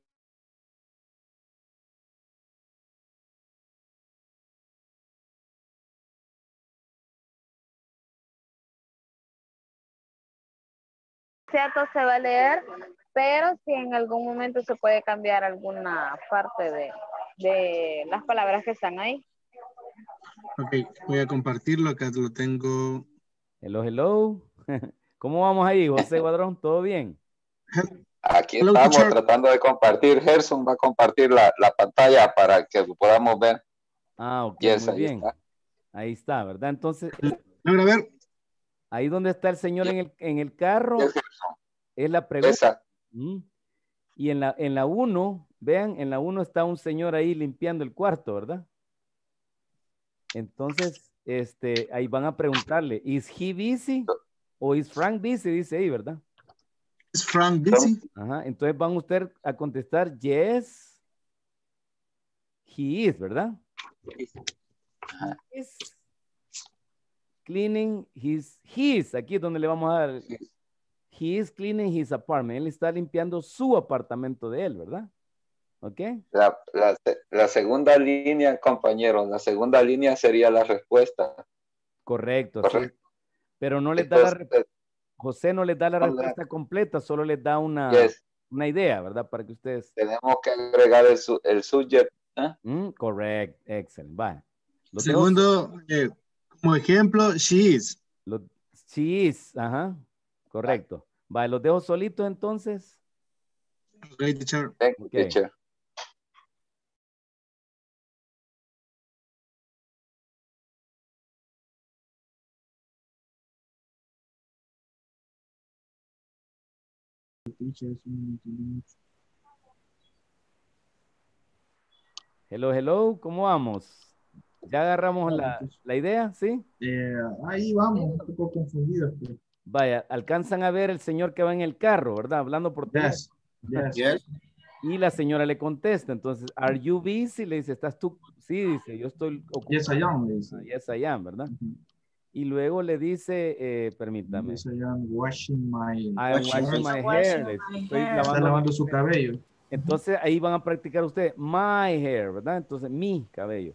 cierto se va a leer, pero si en algún momento se puede cambiar alguna parte de, de las palabras que están ahí. Ok, voy a compartirlo, acá lo tengo. Hello, hello. ¿Cómo vamos ahí, José Guadrón? ¿Todo bien? Aquí estamos tratando de compartir. Gerson va a compartir la, la pantalla para que podamos ver. Ah, ok, muy ahí bien. Está. Ahí está, ¿verdad? Entonces... A ver, Ahí donde está el señor en el, carro es la pregunta. Mm. Y en la, en la 1, vean, en la 1 está un señor ahí limpiando el cuarto, ¿verdad? Entonces, este, ahí van a preguntarle, ¿is he busy? ¿O is Frank busy? Dice ahí, ¿verdad? ¿Is Frank busy? entonces van usted a contestar, yes, he is, ¿verdad? Yes cleaning his, his, aquí es donde le vamos a dar. He is cleaning his apartment. Él está limpiando su apartamento de él, ¿verdad? ¿Ok? La, la, segunda línea, compañero, la segunda línea sería la respuesta. Correcto. Pero no le da la José no le da la respuesta completa, solo le da una, una idea, ¿verdad? Para que ustedes. Tenemos que agregar el, su, subject. ¿eh? Mm, correcto, excelente. Segundo, eh, como ejemplo, Lo, She is, ajá, correcto. Vale, los dejo solitos entonces. Okay, teacher. Hello, hello, ¿cómo vamos? ¿Ya agarramos la, idea? ¿Sí? Eh, ahí vamos, un poco confundido. Pues. Vaya, alcanzan a ver el señor que va en el carro, ¿verdad? Hablando por Yes. Y la señora le contesta, entonces, ¿are you busy? Le dice, ¿estás tú? Sí, dice, yo estoy ocupado. Yes, I am. Ah, yes, I am, ¿verdad? Y luego le dice, eh, permítame. Yes, I am washing my, washing my, hair. Estoy lavando lavando su cabello. cabello. Entonces, ahí van a practicar ustedes, my hair, ¿verdad? Entonces, mi cabello.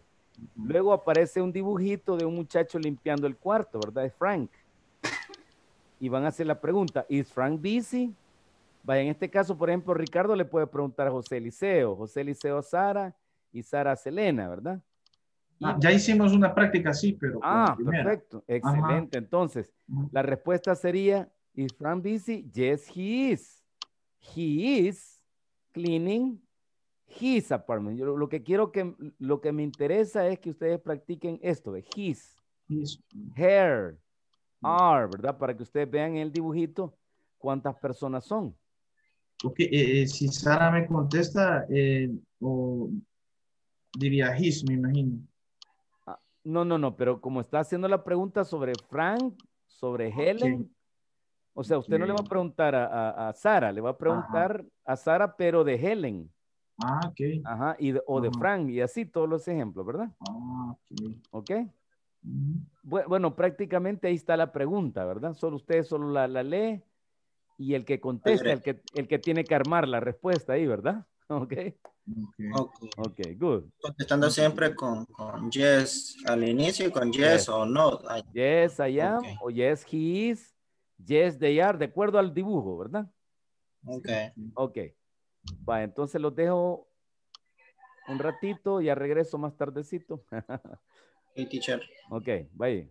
Luego aparece un dibujito de un muchacho limpiando el cuarto, ¿verdad? Es Frank. Y van a hacer la pregunta, ¿is Frank busy? Vaya, en este caso, por ejemplo, Ricardo le puede preguntar a José Eliseo, José Eliseo a Sara y Sara a Selena, ¿verdad? Ah, ya hicimos una práctica así, pero. Ah, perfecto. Excelente. Entonces, la respuesta sería: ¿Is Frank busy? Yes, he is. He is cleaning his apartment. Yo lo que quiero que, lo que me interesa es que ustedes practiquen esto de his, his. Hair. Mm. are, ¿verdad? Para que ustedes vean en el dibujito cuántas personas son. Ok, eh, eh, si Sara me contesta, eh, o diría his, me imagino. Ah, no, no, no, pero como está haciendo la pregunta sobre Frank, sobre Helen, o sea, usted no le va a preguntar a, Sara, le va a preguntar a Sara, pero de Helen. Ah, Ajá, y o de Frank, y así todos los ejemplos, ¿verdad? Ah, ok. bueno, prácticamente ahí está la pregunta, ¿verdad? Solo ustedes solo la, la y el que contesta, el que, el que tiene que armar la respuesta ahí, ¿verdad? Ok. Ok, okay good. Contestando siempre con, yes al inicio y con yes, o no. Yes, I am, o yes, he is, yes, they are, de acuerdo al dibujo, ¿verdad? Ok. Ok. Va, entonces los dejo un ratito, ya regreso más tardecito. teacher. Ok, bye.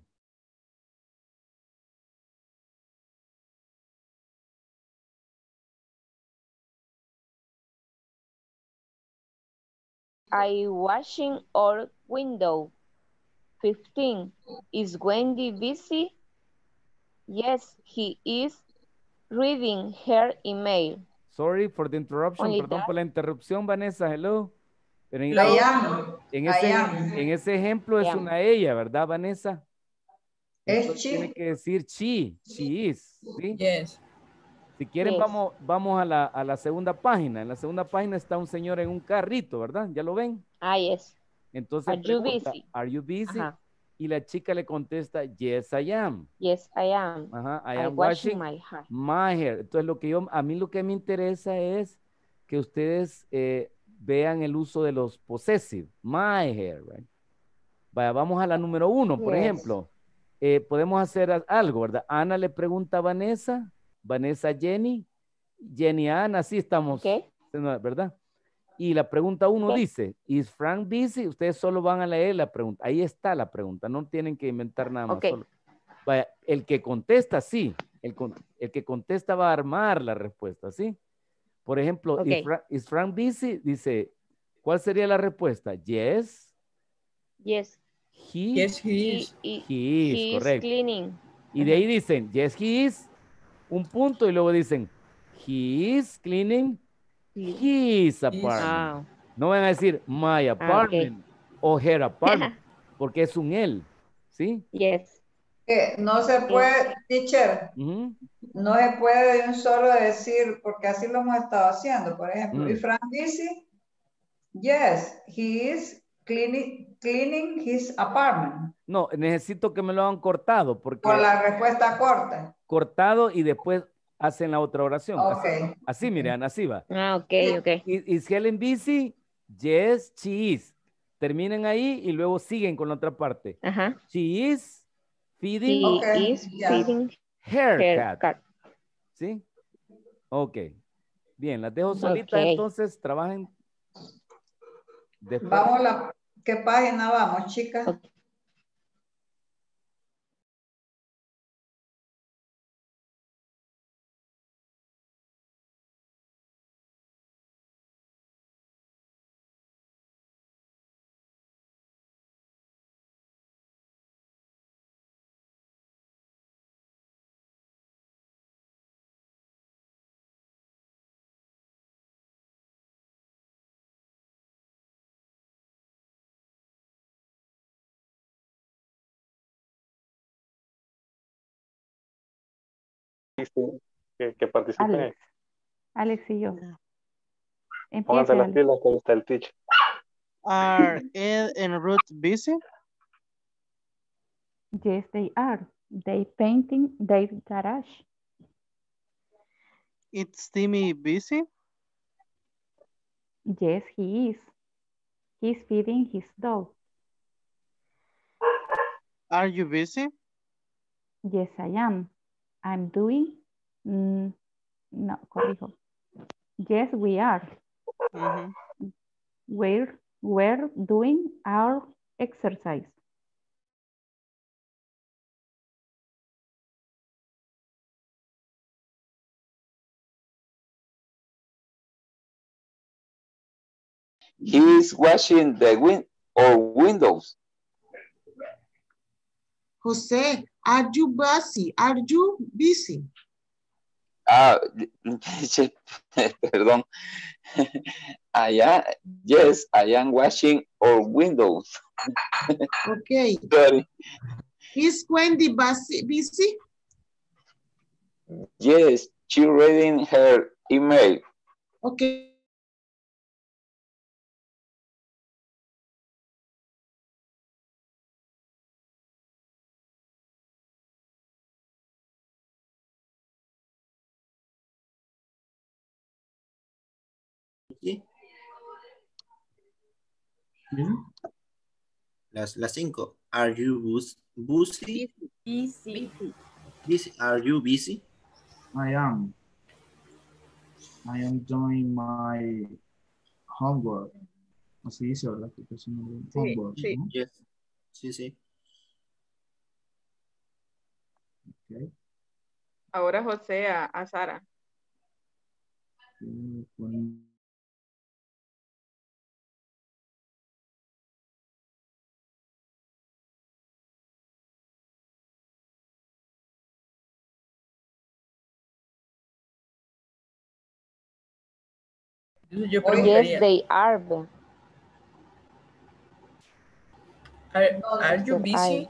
I washing all window. 15. Is Wendy busy? Yes, he is reading her email. Sorry for the interruption, perdón por la interrupción, Vanessa, hello. en, ese, ejemplo es una ella, ¿verdad, Vanessa? Es she. Tiene que decir she, she is. Si quieren, vamos, vamos a la, segunda página. En la segunda página está un señor en un carrito, ¿verdad? ¿Ya lo ven? Ah, yes. Entonces, are you busy? Y la chica le contesta, yes, I am. Yes, I am. Ajá, I, am washing, my, hair. my, hair. Entonces, lo que yo, a mí lo que me interesa es que ustedes eh, vean el uso de los possessive. My hair, right? Vaya, vamos a la número uno, por ejemplo. Eh, podemos hacer algo, ¿verdad? Ana le pregunta a Vanessa, Vanessa Jenny, Jenny Ana, así estamos, ¿Qué? ¿verdad? Y la pregunta uno dice, ¿Is Frank busy? Ustedes solo van a leer la pregunta. Ahí está la pregunta, no tienen que inventar nada más. el que contesta, sí. El, que contesta va a armar la respuesta, ¿sí? Por ejemplo, is, Frank busy? Dice, ¿cuál sería la respuesta? Yes. Yes. He, yes, he is. He, he is, Cleaning. Y de ahí dicen, yes, he is. Un punto y luego dicen, he is cleaning his apartment. No van a decir my ah, apartment o her apartment, porque es un él, ¿sí? Yes. Eh, no se puede, teacher, no se puede un solo decir, porque así lo hemos estado haciendo, por ejemplo. Y mm. Frank dice, yes, he is cleaning, his apartment. No, necesito que me lo hagan cortado. Porque Con la respuesta corta. Cortado y después hacen la otra oración. Okay. Así, Miriam, así va. Ah, ok, ok. Is Helen busy? yes, she is. Terminan ahí y luego siguen con la otra parte. Ajá. She is feeding, She is feeding hair ¿Sí? Ok. Bien, las dejo solitas. entonces trabajen. Vamos a la, ¿qué página ah, vamos, chicas? que, que participen. Alex. y yo. las pilas que el teacher. Are Ed and Ruth busy? Yes, they are. They painting their garage. Is Timmy busy? Yes, he is. He's feeding his dog. Are you busy? Yes, I am. I'm doing Mm, no, corrijo. Yes, we are. We're, we're doing our exercise. He is washing the win or windows. Jose, are you busy? Are you busy? Ah, perdón. I am, yes, I am washing all windows. okay. Sorry. Is Wendy busy? Yes, she's reading her email. Okay. aquí. Las, las cinco. Are you bus busy? Busy. busy? Are you busy? I am. I am doing my homework. Así dice, ¿verdad? Que es un homework. Sí, ¿no? yes. sí. sí. Okay. Ahora José a, a Sara. Okay. Yo preguntaría, yes, they are. Are, are you busy?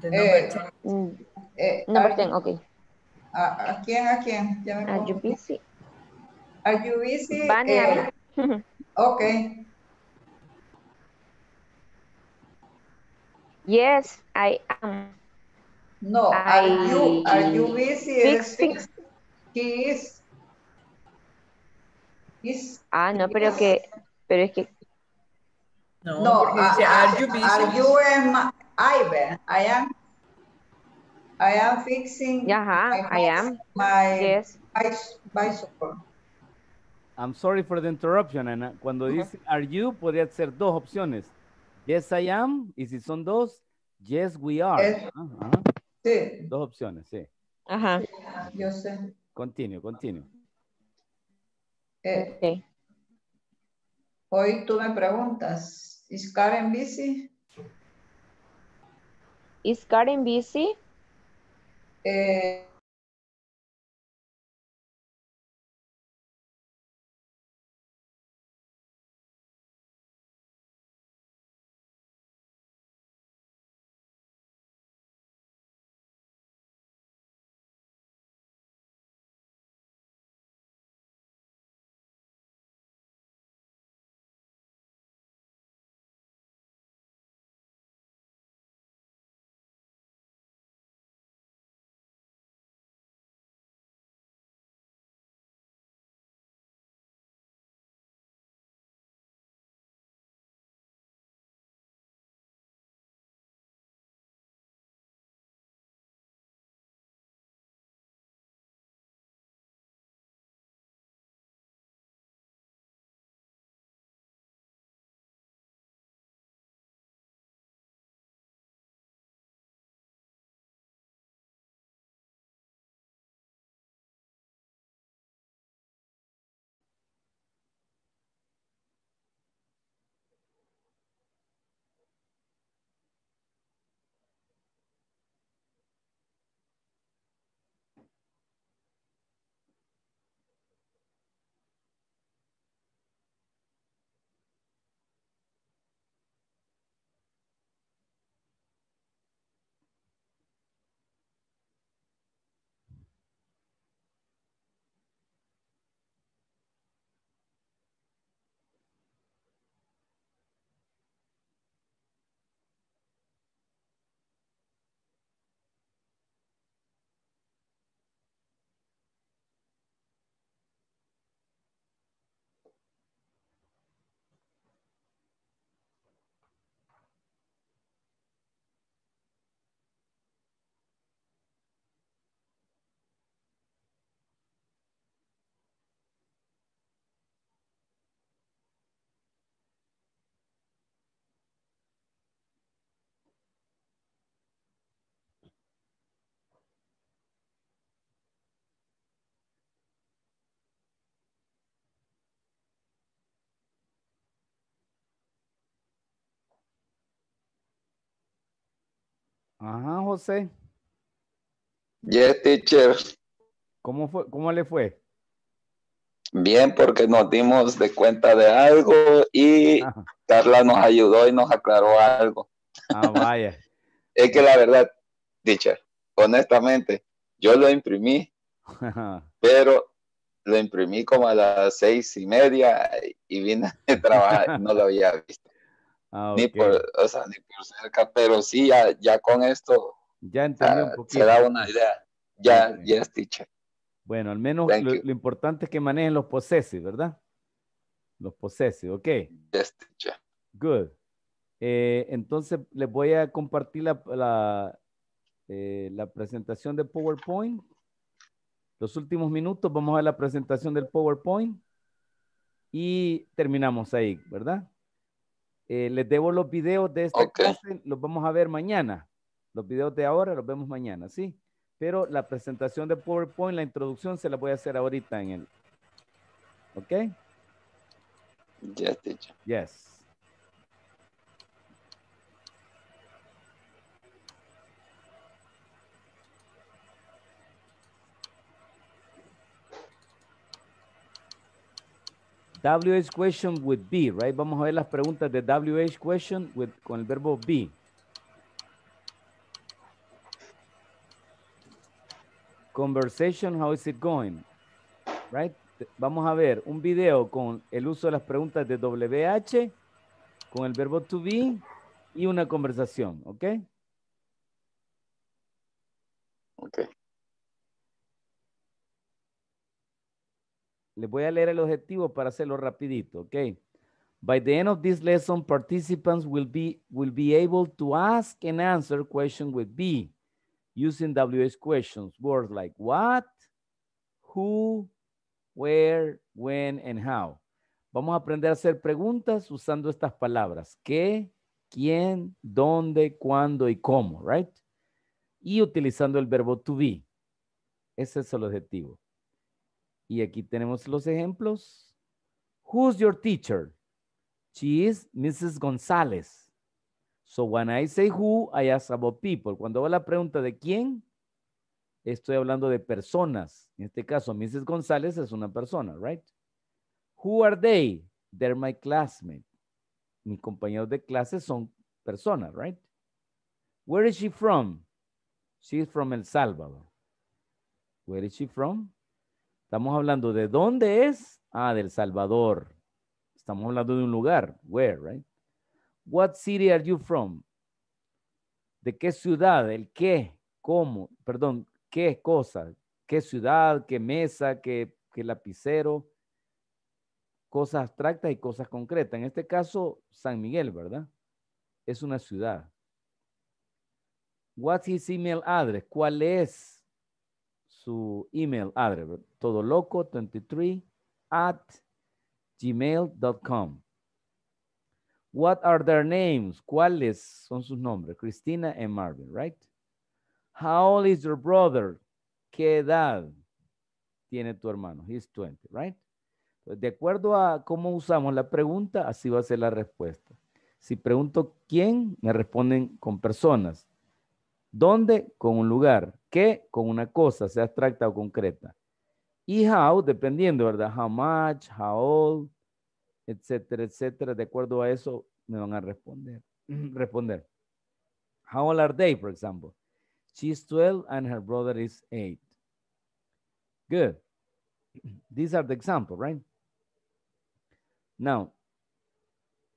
The number eh, 10. Mm. Eh, number are, ok. ¿A, a quién, a quién? Ya me are you busy? Are you busy? Vania. Eh, ok. Yes, I am. No, I are you, are you busy? Fix, fix. He is. ah, no, pero que, pero es que. No, no dice, are, you busy? Are you I, I am, I am fixing. Ajá, I am. My, yes. bicycle. I'm sorry for the interruption, Ana. Cuando dice are you, podría ser dos opciones. Yes, I am. Y si son dos, yes, we are. Sí. Dos opciones, sí. Ajá. Yo sé. Continúo, continúo. Eh, hoy tú me preguntas, ¿is Karen busy? ¿Is Karen busy? Eh, Ajá, José. Yes, teacher. ¿Cómo, fue, ¿Cómo le fue? Bien, porque nos dimos de cuenta de algo y Carla nos ayudó y nos aclaró algo. Ah, vaya. es que la verdad, teacher, honestamente, yo lo imprimí, pero lo imprimí como a las seis y media y vine a trabajar, no lo había visto. Ah, ni, por, cerca, pero sí, ya, con esto ya entendí un poquito. Se da una idea. Ya, ya es teacher. Bueno, al menos lo, importante es que manejen los poseses, ¿verdad? Los poseses, ok. Yes, Good. Eh, entonces, les voy a compartir la, la, eh, la, presentación de PowerPoint. Los últimos minutos vamos a la presentación del PowerPoint y terminamos ahí, ¿verdad? Eh, les debo los videos de esta clase, los vamos a ver mañana. Los videos de ahora los vemos mañana, ¿sí? Pero la presentación de PowerPoint, la introducción, se la voy a hacer ahorita en el. ¿Ok? Yes, teacher. Yes. WH question with be, right? Vamos a ver las preguntas de WH question with, con el verbo be. Conversation, how is it going? Right? Vamos a ver un video con el uso de las preguntas de WH, con el verbo to be y una conversación, ¿ok? Ok. Les voy a leer el objetivo para hacerlo rapidito, ok. By the end of this lesson, participants will be, will be able to ask and answer questions with B using WH questions, words like what, who, where, when, and how. Vamos a aprender a hacer preguntas usando estas palabras. ¿Qué? ¿Quién? ¿Dónde? ¿Cuándo? ¿Y cómo? Right? Y utilizando el verbo to be. Ese es el objetivo. Y aquí tenemos los ejemplos. Who's your teacher? She is Mrs. González. So when I say who, I ask about people. Cuando va la pregunta de quién, estoy hablando de personas. En este caso, Mrs. González es una persona, right? Who are they? They're my classmates. Mis compañeros de clase son personas, right? Where is she from? She's from El Salvador. Where is she from? Estamos hablando de dónde es. Ah, del Salvador. Estamos hablando de un lugar. Where, right? What city are you from? ¿De qué ciudad? ¿El qué? ¿Cómo? Perdón, ¿qué cosa? ¿Qué ciudad? ¿Qué mesa? ¿Qué, qué lapicero? Cosas abstractas y cosas concretas. En este caso, San Miguel, ¿verdad? Es una ciudad. What's his email address? ¿Cuál es su email address, todo loco 23 at gmail.com. What are their names? ¿Cuáles son sus nombres? Cristina and Marvin, right? How old is your brother? ¿Qué edad tiene tu hermano? He's 20, right? De acuerdo a cómo usamos la pregunta, así va a ser la respuesta. Si pregunto quién, me responden con personas. ¿Dónde? Con un lugar. ¿Qué? Con una cosa, sea abstracta o concreta. Y how, dependiendo, ¿verdad? How much, how old, etcétera, etcétera. De acuerdo a eso, me van a responder. responder. How old are they, for example? She's 12 and her brother is 8. Good. These are the example, right? Now,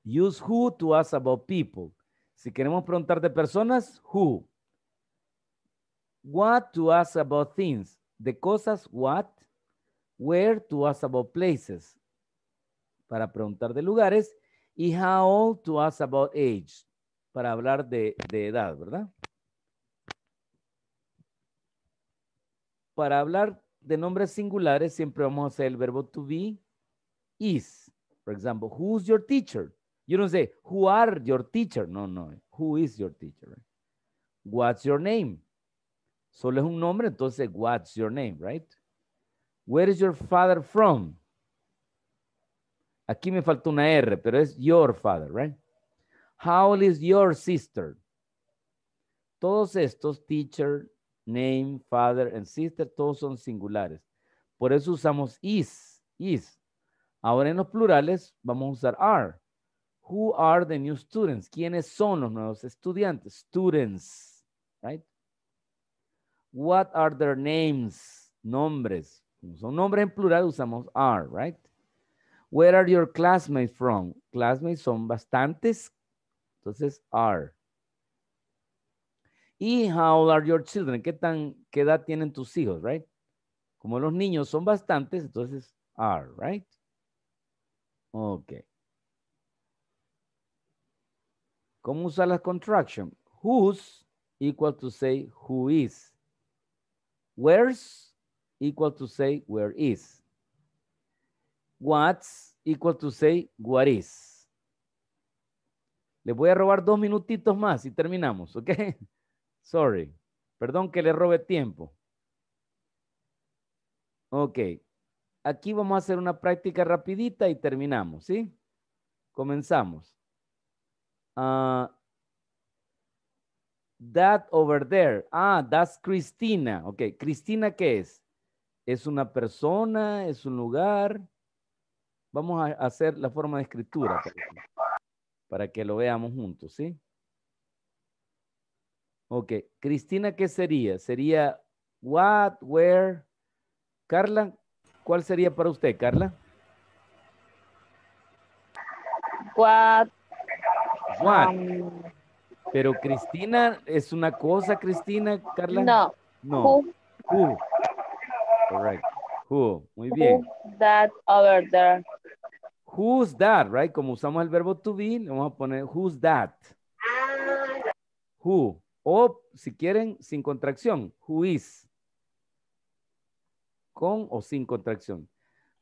use who to ask about people. Si queremos preguntar de personas, who. What to ask about things. De cosas, what. Where to ask about places. Para preguntar de lugares. Y how to ask about age. Para hablar de, de edad, ¿verdad? Para hablar de nombres singulares, siempre vamos a hacer el verbo to be, is. Por ejemplo, who's your teacher? You don't say, who are your teacher? No, no. Who is your teacher? What's your name? Solo es un nombre, entonces, what's your name, right? Where is your father from? Aquí me falta una R, pero es your father, right? How is your sister? Todos estos, teacher, name, father, and sister, todos son singulares. Por eso usamos is, is. Ahora en los plurales vamos a usar are. Who are the new students? ¿Quiénes son los nuevos estudiantes? Students, right? What are their names? Nombres. Como son nombres en plural, usamos are, right? Where are your classmates from? Classmates son bastantes, entonces are. Y how old are your children? ¿Qué, tan, ¿Qué edad tienen tus hijos, right? Como los niños son bastantes, entonces are, right? Ok. ¿Cómo usar la contraction? Who's equal to say who is. Where's equal to say where is. What's equal to say what is. Le voy a robar dos minutitos más y terminamos, ¿ok? Sorry. Perdón que le robe tiempo. Ok. Aquí vamos a hacer una práctica rapidita y terminamos, ¿sí? Comenzamos. Ah that over there. Ah, that's Cristina. Ok, Cristina, ¿qué es? ¿Es una persona? ¿Es un lugar? Vamos a hacer la forma de escritura para que lo veamos juntos, ¿sí? Ok, Cristina, ¿qué sería? Sería what, where. Carla, ¿cuál sería para usted, Carla? What. What. Pero Cristina es una cosa, Cristina, Carla. No. No. Who? Who. Who. Muy bien. Who's that over there? Who's that, right? Como usamos el verbo to be, le vamos a poner who's that. Who. O, si quieren, sin contracción, who is. Con o sin contracción.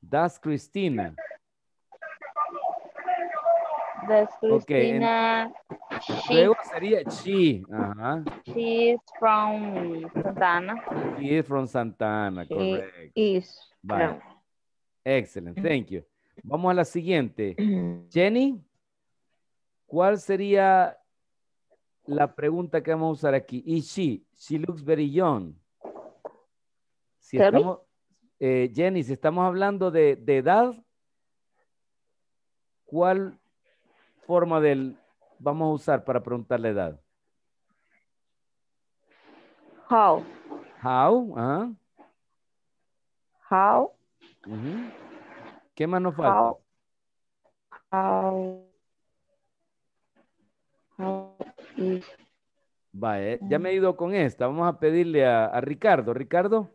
That's Cristina. That's Cristina. She, Luego sería she. Ajá. She is from Santana. She is from Santana, she correct. Is. Excellent, thank you. Vamos a la siguiente. Jenny, ¿cuál sería la pregunta que vamos a usar aquí? Is she, she looks very young. Si eh, Jenny, si estamos hablando de, de edad, ¿cuál forma del vamos a usar para preguntar la edad? How. How, How. ¿Qué más nos falta? How. How. Eh, ya me he ido con esta. Vamos a pedirle a, Ricardo. Ricardo,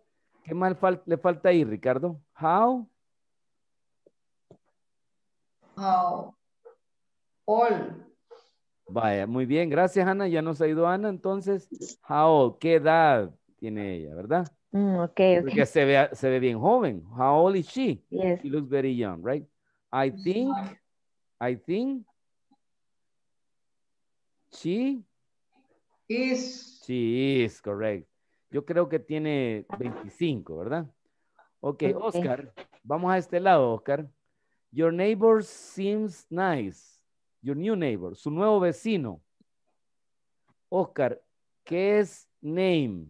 ¿qué más le falta ahí, Ricardo? How. How. All. Vaya, muy bien, gracias Ana, ya nos ha ido Ana, entonces, ¿qué edad tiene ella, verdad? Mm, okay, Porque se ve, se ve bien joven. How old is she? Yes. She looks very young, right? I think, I think, she is. She is, correct. Yo creo que tiene 25, ¿verdad? Ok, Oscar, vamos a este lado, Oscar. Your neighbor seems nice. Your new neighbor, su nuevo vecino. Oscar, ¿qué es name?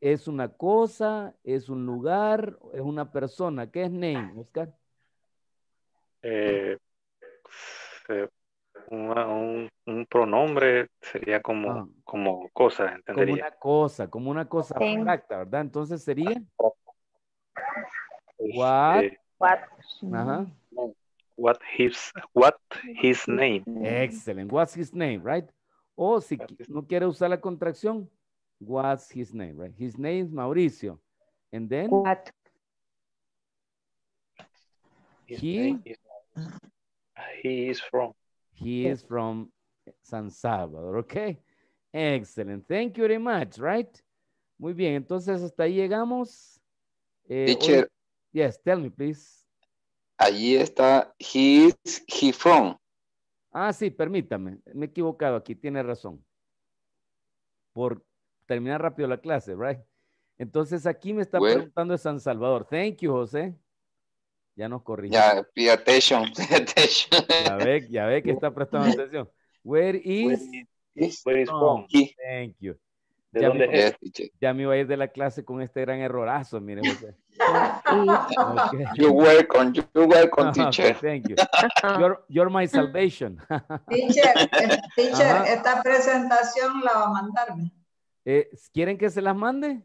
¿Es una cosa? ¿Es un lugar? ¿Es una persona? ¿Qué es name, Oscar? Eh, eh, un, pronombre sería como, ah. como cosa, ¿entendería? Como una cosa, como una cosa abstracta, ¿verdad? Entonces sería... What? What? Ajá. What his, what his name. Excellent. What's his name, right? O si no quiere usar la contracción, what's his name, right? His name is Mauricio. And then? What? He? Is, he is from. He is from San Salvador, okay? Excellent. Thank you very much, right? Muy bien, entonces hasta ahí llegamos. Eh, yes, tell me, please. Allí está his, he from. Ah, sí, permítame. Me he equivocado aquí. Tiene razón. Por terminar rápido la clase, right? Entonces aquí me está preguntando de San Salvador. Thank you, José. Ya nos corrigimos. Ya, pay attention, attention. Ya ve, ya ve que está prestando atención. Where is? Where is, where from? Thank you ya, dónde me, iba a ir de la clase con este gran errorazo, miren. Okay. You're welcome, you're welcome, teacher. Pues, thank you. You're, you're my salvation. teacher, eh, teacher esta presentación la va a mandarme. Eh, ¿Quieren que se las mande?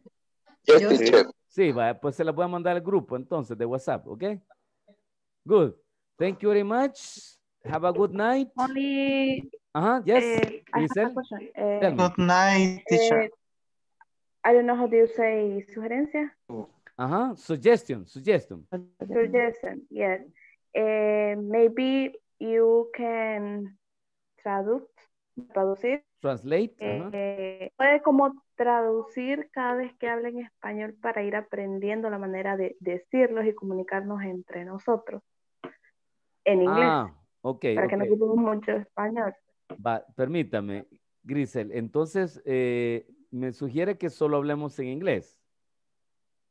Sí, pues se las voy a mandar al grupo entonces de WhatsApp, ¿ok? Good. Thank you very much. Have a good night. Only, Ajá, yes. Eh, I eh, eh, I don't know how do you say sugerencia. Uh-huh. Suggestion. Suggestion. Suggestion, yes. Eh, maybe you can traduce. Traducir. Translate. puede como traducir cada vez que hablen español para ir aprendiendo la manera de decirlos y comunicarnos entre nosotros en inglés. Ah, okay. Para que no ocupemos mucho español. Va, permítame, Grisel, entonces eh, me sugiere que solo hablemos en inglés.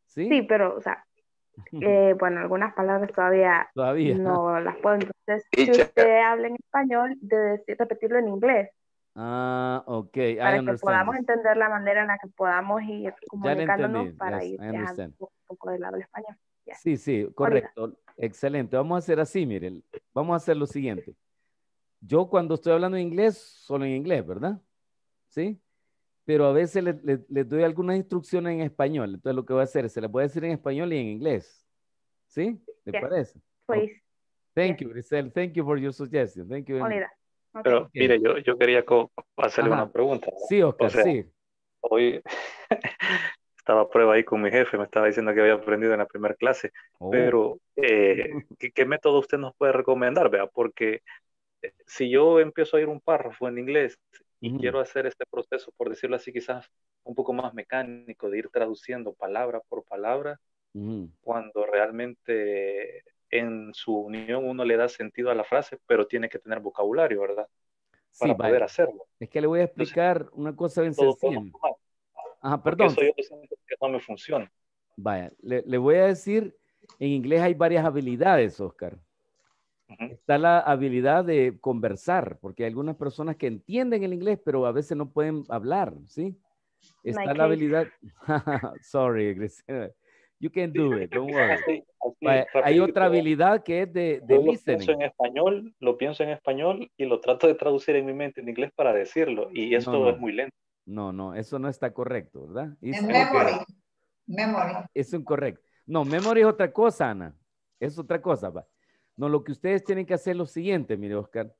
Sí, sí pero, o sea, eh, bueno, algunas palabras todavía, no las puedo. Entonces, si usted habla en español, debe repetirlo en inglés. Ah, ok. I para que podamos entender la manera en la que podamos ir comunicándonos para ir dejando un poco del lado el español. Sí, sí, correcto. Excelente. Vamos a hacer así, miren. Vamos a hacer lo siguiente yo cuando estoy hablando en inglés, solo en inglés, ¿verdad? ¿Sí? Pero a veces les le, doy algunas instrucciones en español. Entonces lo que voy a hacer, es, se las voy a decir en español y en inglés. ¿Sí? ¿Le parece? Please. Pues, Thank you, Grisel. Thank you for your suggestion. Thank you. Pero mire, yo, yo quería hacerle una pregunta. Sí, Oscar, sí. Hoy estaba a prueba ahí con mi jefe, me estaba diciendo que había aprendido en la primera clase. Oh. Pero, eh, ¿qué, ¿qué, método usted nos puede recomendar? Vea? Porque si yo empiezo a ir un párrafo en inglés y quiero hacer este proceso, por decirlo así, quizás un poco más mecánico, de ir traduciendo palabra por palabra, cuando realmente en su unión uno le da sentido a la frase, pero tiene que tener vocabulario, ¿verdad? Para poder hacerlo. Es que le voy a explicar una cosa bien sencilla. Ajá, perdón. Eso yo siento que no me funciona. Vaya, le, le voy a decir, en inglés hay varias habilidades, Oscar está la habilidad de conversar, porque hay algunas personas que entienden el inglés, pero a veces no pueden hablar, ¿sí? Está la habilidad... Sorry, You can do it, don't worry. hay otra habilidad que es de, de yo listening. Lo pienso en español, lo pienso en español y lo trato de traducir en mi mente en inglés para decirlo, y eso es muy lento. No, no, eso no está correcto, ¿verdad? Es un memory. Es incorrecto. No, memory es otra cosa, Ana. Es otra cosa. Va. No, lo que ustedes tienen que hacer es lo siguiente, mire, Oscar.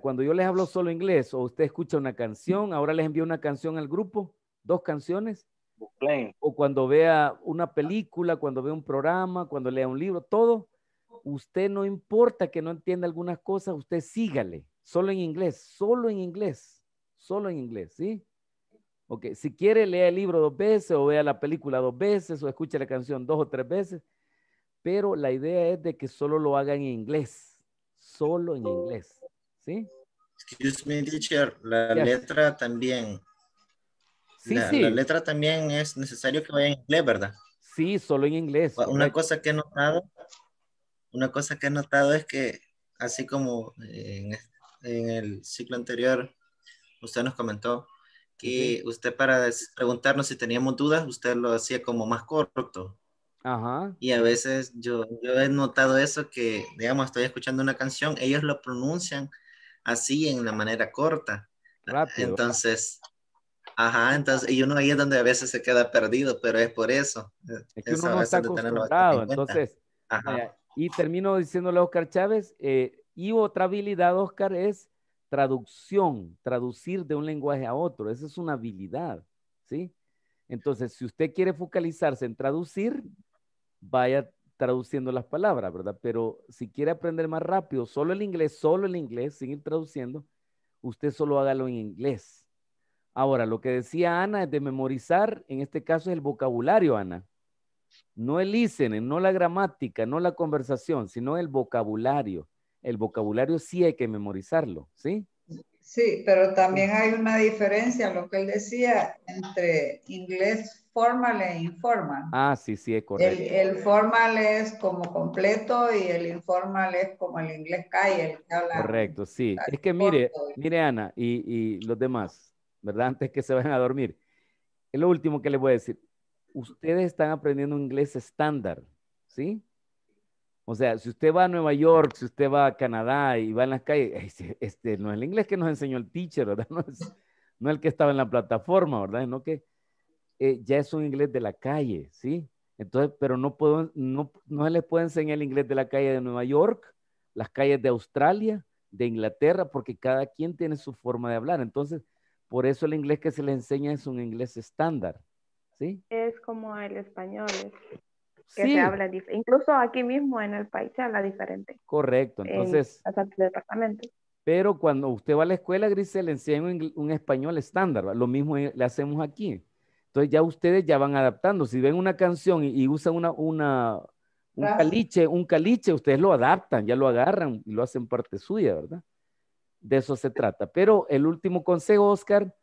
Cuando yo les hablo solo inglés o usted escucha una canción, ahora les envío una canción al grupo, dos canciones. O cuando vea una película, cuando vea un programa, cuando lea un libro, todo. Usted no importa que no entienda algunas cosas, usted sígale, solo en inglés, solo en inglés, solo en inglés, ¿sí? Ok, si quiere, lea el libro dos veces o vea la película dos veces o escuche la canción dos o tres veces, pero la idea es de que solo lo haga en inglés, solo en inglés, ¿sí? Excuse me, teacher, la letra también. Sí, sí. la letra también es necesario que vaya en inglés, ¿verdad? Sí, solo en inglés. Una cosa que he notado, una cosa que he notado es que así como eh, en, en el ciclo anterior usted nos comentó que usted para preguntarnos si teníamos dudas, usted lo hacía como más corto. Ajá. Y a veces yo, yo he notado eso que, digamos, estoy escuchando una canción, ellos lo pronuncian así en la manera corta. Entonces, ajá, entonces, y uno ahí es donde a veces se queda perdido, pero es por eso. Es que uno no está acostumbrado, entonces. Ajá. y termino diciéndole a Oscar Chávez, eh, y otra habilidad, Oscar, es traducción, traducir de un lenguaje a otro. Esa es una habilidad, ¿sí? Entonces, si usted quiere focalizarse en traducir, vaya traduciendo las palabras, ¿verdad? Pero si quiere aprender más rápido, solo el inglés, solo el inglés, sin ir traduciendo, usted solo hágalo en inglés. Ahora, lo que decía Ana es de memorizar, en este caso es el vocabulario, Ana. No el listening, no la gramática, no la conversación, sino el vocabulario. El vocabulario sí hay que memorizarlo, ¿sí? Sí, pero también hay una diferencia, lo que él decía, entre inglés formal e informal. Ah, sí, sí, es correcto. El, formal es como completo y el informal es como el inglés calle, el Correcto, sí. Es que mire, mire Ana y, y los demás, ¿verdad? Antes que se vayan a dormir. Es lo último que les voy a decir. Ustedes están aprendiendo inglés estándar, ¿sí? O sea, si usted va a Nueva York, si usted va a Canadá y va en las calles, este, este, no es el inglés que nos enseñó el teacher, ¿verdad? No es, no el que estaba en la plataforma, ¿verdad? No que eh, ya es un inglés de la calle, ¿sí? Entonces, pero no, puedo, no, no se les puede enseñar el inglés de la calle de Nueva York, las calles de Australia, de Inglaterra, porque cada quien tiene su forma de hablar. Entonces, por eso el inglés que se les enseña es un inglés estándar, ¿sí? Es como el español, que se habla Incluso aquí mismo en el país se habla diferente. Correcto, entonces... Pero cuando usted va a la escuela, Grisel, le enseña un, español estándar, lo mismo eh, le hacemos aquí. Entonces ya ustedes ya van adaptando. Si ven una canción y, usan una, un caliche, un caliche, ustedes lo adaptan, ya lo agarran y lo hacen parte suya, ¿verdad? De eso se trata. Pero el último consejo, Oscar,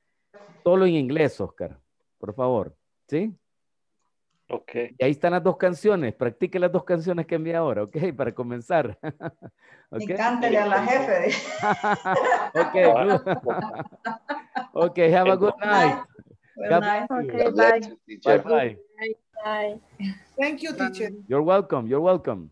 solo en inglés, Oscar, por favor, ¿sí? Ok. Y ahí están las dos canciones, practique las dos canciones que envié ahora, ¿ok? Para comenzar. okay. Y cántele a la jefe. ok. ok, have a good night. okay, Bye. Bye. Bye. Bye. Thank you, teacher. You're welcome. You're welcome.